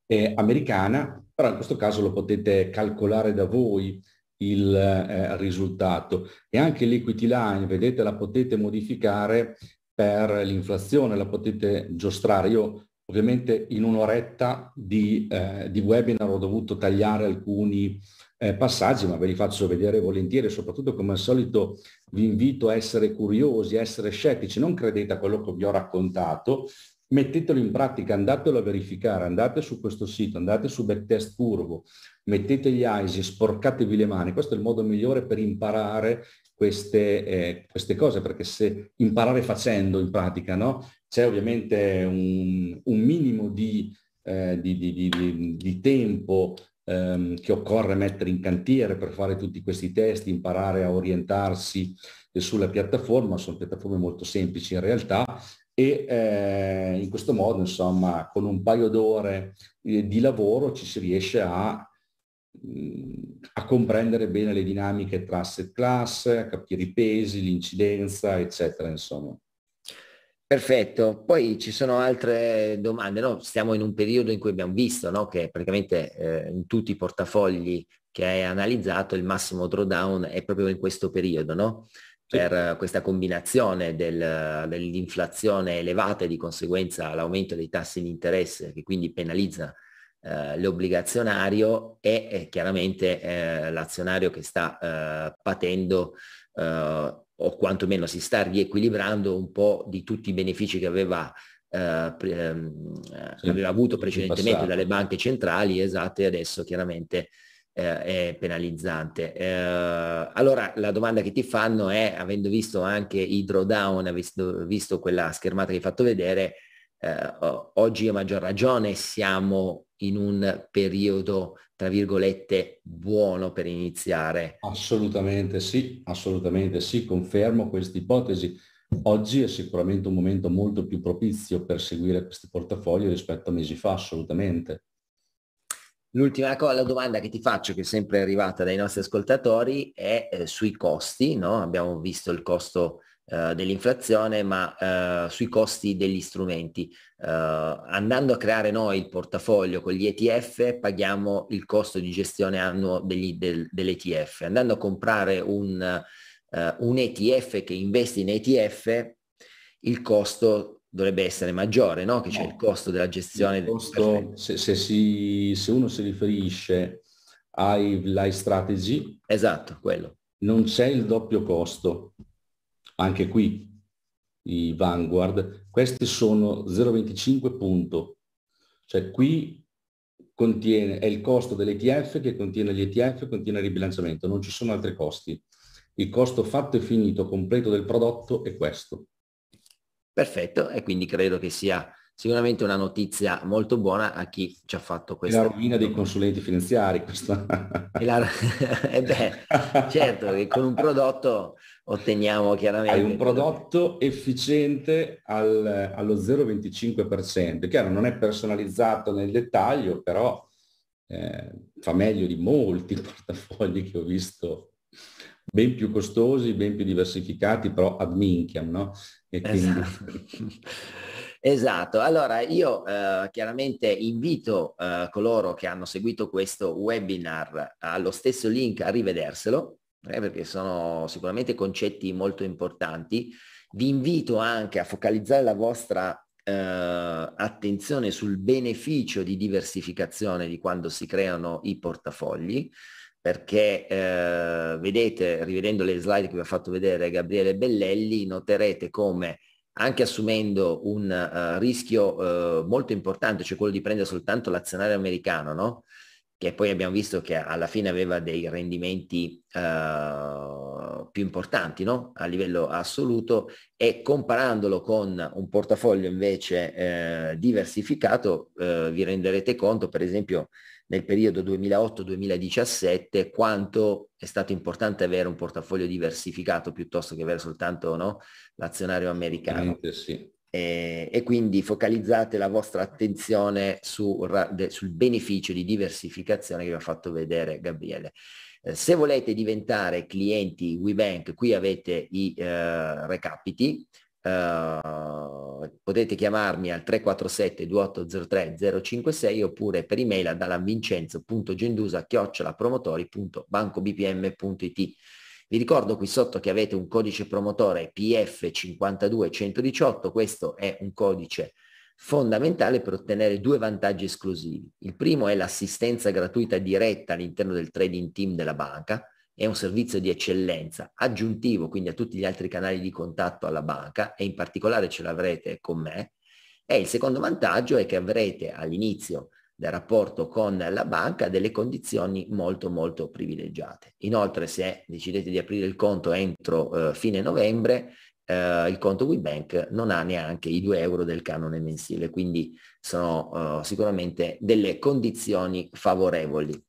eh, americana, però in questo caso lo potete calcolare da voi il eh, risultato. E anche l'equity line, vedete, la potete modificare per l'inflazione, la potete giostrare. Io ovviamente in un'oretta di, eh, di webinar ho dovuto tagliare alcuni eh, passaggi, ma ve li faccio vedere volentieri soprattutto come al solito vi invito a essere curiosi, a essere scettici, non credete a quello che vi ho raccontato, mettetelo in pratica, andatelo a verificare, andate su questo sito, andate su backtest curvo, mettete gli ISI, sporcatevi le mani, questo è il modo migliore per imparare queste, eh, queste cose, perché se imparare facendo in pratica, no? C'è ovviamente un, un minimo di, eh, di, di, di tempo ehm, che occorre mettere in cantiere per fare tutti questi test, imparare a orientarsi eh, sulla piattaforma, sono piattaforme molto semplici in realtà e eh, in questo modo insomma con un paio d'ore eh, di lavoro ci si riesce a mm, a comprendere bene le dinamiche tra asset class, a capire i pesi, l'incidenza, eccetera, insomma. Perfetto, poi ci sono altre domande, no? stiamo in un periodo in cui abbiamo visto no? che praticamente eh, in tutti i portafogli che hai analizzato il massimo drawdown è proprio in questo periodo, no? sì. per eh, questa combinazione del, dell'inflazione elevata e di conseguenza l'aumento dei tassi di interesse che quindi penalizza eh, l'obbligazionario e eh, chiaramente eh, l'azionario che sta patendo Uh, o quantomeno si sta riequilibrando un po' di tutti i benefici che aveva, eh, ehm, aveva avuto precedentemente dalle banche centrali, esatto, e adesso chiaramente eh, è penalizzante. Eh, allora la domanda che ti fanno è, avendo visto anche i drawdown, visto, visto quella schermata che hai fatto vedere, eh, oggi a maggior ragione siamo in un periodo, tra virgolette, buono per iniziare. Assolutamente sì, assolutamente sì, confermo questa ipotesi. Oggi è sicuramente un momento molto più propizio per seguire questi portafogli rispetto a mesi fa, assolutamente. L'ultima cosa, la domanda che ti faccio, che è sempre arrivata dai nostri ascoltatori, è eh, sui costi. No? Abbiamo visto il costo eh, dell'inflazione ma eh, sui costi degli strumenti. Eh, andando a creare noi il portafoglio con gli ETF paghiamo il costo di gestione annuo degli, del, dell'ETF. Andando a comprare un, eh, un ETF che investi in ETF il costo dovrebbe essere maggiore, no? che c'è no. il costo della gestione. Costo, se, se, si, se, uno si riferisce ai live strategy, esatto, quello. non c'è il doppio costo anche qui i Vanguard, questi sono 0,25 punto, cioè qui contiene, è il costo dell'ETF che contiene gli ETF, contiene il ribilanciamento, non ci sono altri costi. Il costo fatto e finito, completo del prodotto è questo. Perfetto, e quindi credo che sia sicuramente una notizia molto buona a chi ci ha fatto questa... la rovina dei consulenti finanziari questa. e, la... e eh beh, certo, che con un prodotto otteniamo chiaramente. Hai un prodotto efficiente al, allo 0,25%, chiaro non è personalizzato nel dettaglio, però eh, fa meglio di molti portafogli che ho visto ben più costosi, ben più diversificati, però ad minchiam, no? Esatto. Quindi... esatto. allora io eh, chiaramente invito eh, coloro che hanno seguito questo webinar allo stesso link a rivederselo eh, perché sono sicuramente concetti molto importanti. Vi invito anche a focalizzare la vostra eh, attenzione sul beneficio di diversificazione di quando si creano i portafogli, perché eh, vedete, rivedendo le slide che vi ha fatto vedere Gabriele Bellelli, noterete come anche assumendo un uh, rischio uh, molto importante, cioè quello di prendere soltanto l'azionario americano, no? che poi abbiamo visto che alla fine aveva dei rendimenti uh, più importanti no? a livello assoluto e comparandolo con un portafoglio invece uh, diversificato uh, vi renderete conto per esempio nel periodo 2008-2017 quanto è stato importante avere un portafoglio diversificato piuttosto che avere soltanto no, l'azionario americano. Sì eh, e quindi focalizzate la vostra attenzione su, de, sul beneficio di diversificazione che vi ha fatto vedere Gabriele. Eh, se volete diventare clienti WeBank, qui avete i eh, recapiti, Uh, potete chiamarmi al 347 2803 056 oppure per email a dalanvincenzo.gendusa chiocciolapromotori.bancobpm.it vi ricordo qui sotto che avete un codice promotore PF52118, questo è un codice fondamentale per ottenere due vantaggi esclusivi. Il primo è l'assistenza gratuita diretta all'interno del trading team della banca, è un servizio di eccellenza aggiuntivo quindi a tutti gli altri canali di contatto alla banca e in particolare ce l'avrete con me. E il secondo vantaggio è che avrete all'inizio del rapporto con la banca delle condizioni molto molto privilegiate. Inoltre se decidete di aprire il conto entro eh, fine novembre, eh, il conto WeBank non ha neanche i 2 euro del canone mensile, quindi sono eh, sicuramente delle condizioni favorevoli.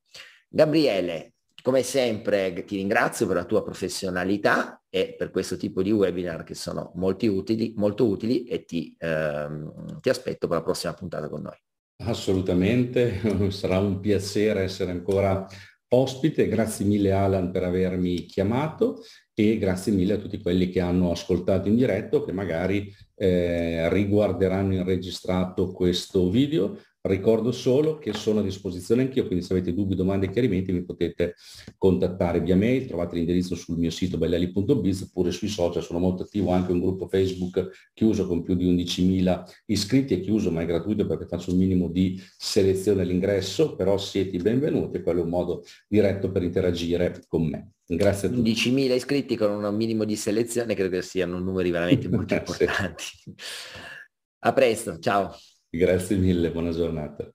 Gabriele, come sempre ti ringrazio per la tua professionalità e per questo tipo di webinar che sono molto utili, molto utili e ti, ehm, ti aspetto per la prossima puntata con noi. Assolutamente, sarà un piacere essere ancora ospite. Grazie mille Alan per avermi chiamato e grazie mille a tutti quelli che hanno ascoltato in diretto, che magari eh, riguarderanno in registrato questo video Ricordo solo che sono a disposizione anch'io, quindi se avete dubbi, domande e chiarimenti mi potete contattare via mail, trovate l'indirizzo sul mio sito bellali.biz oppure sui social, sono molto attivo, anche un gruppo Facebook chiuso con più di 11.000 iscritti, è chiuso ma è gratuito perché faccio un minimo di selezione all'ingresso, però siete benvenuti, quello è un modo diretto per interagire con me. Grazie a tutti. 11.000 iscritti con un minimo di selezione credo che siano numeri veramente molto importanti. A presto, ciao. Grazie mille, buona giornata.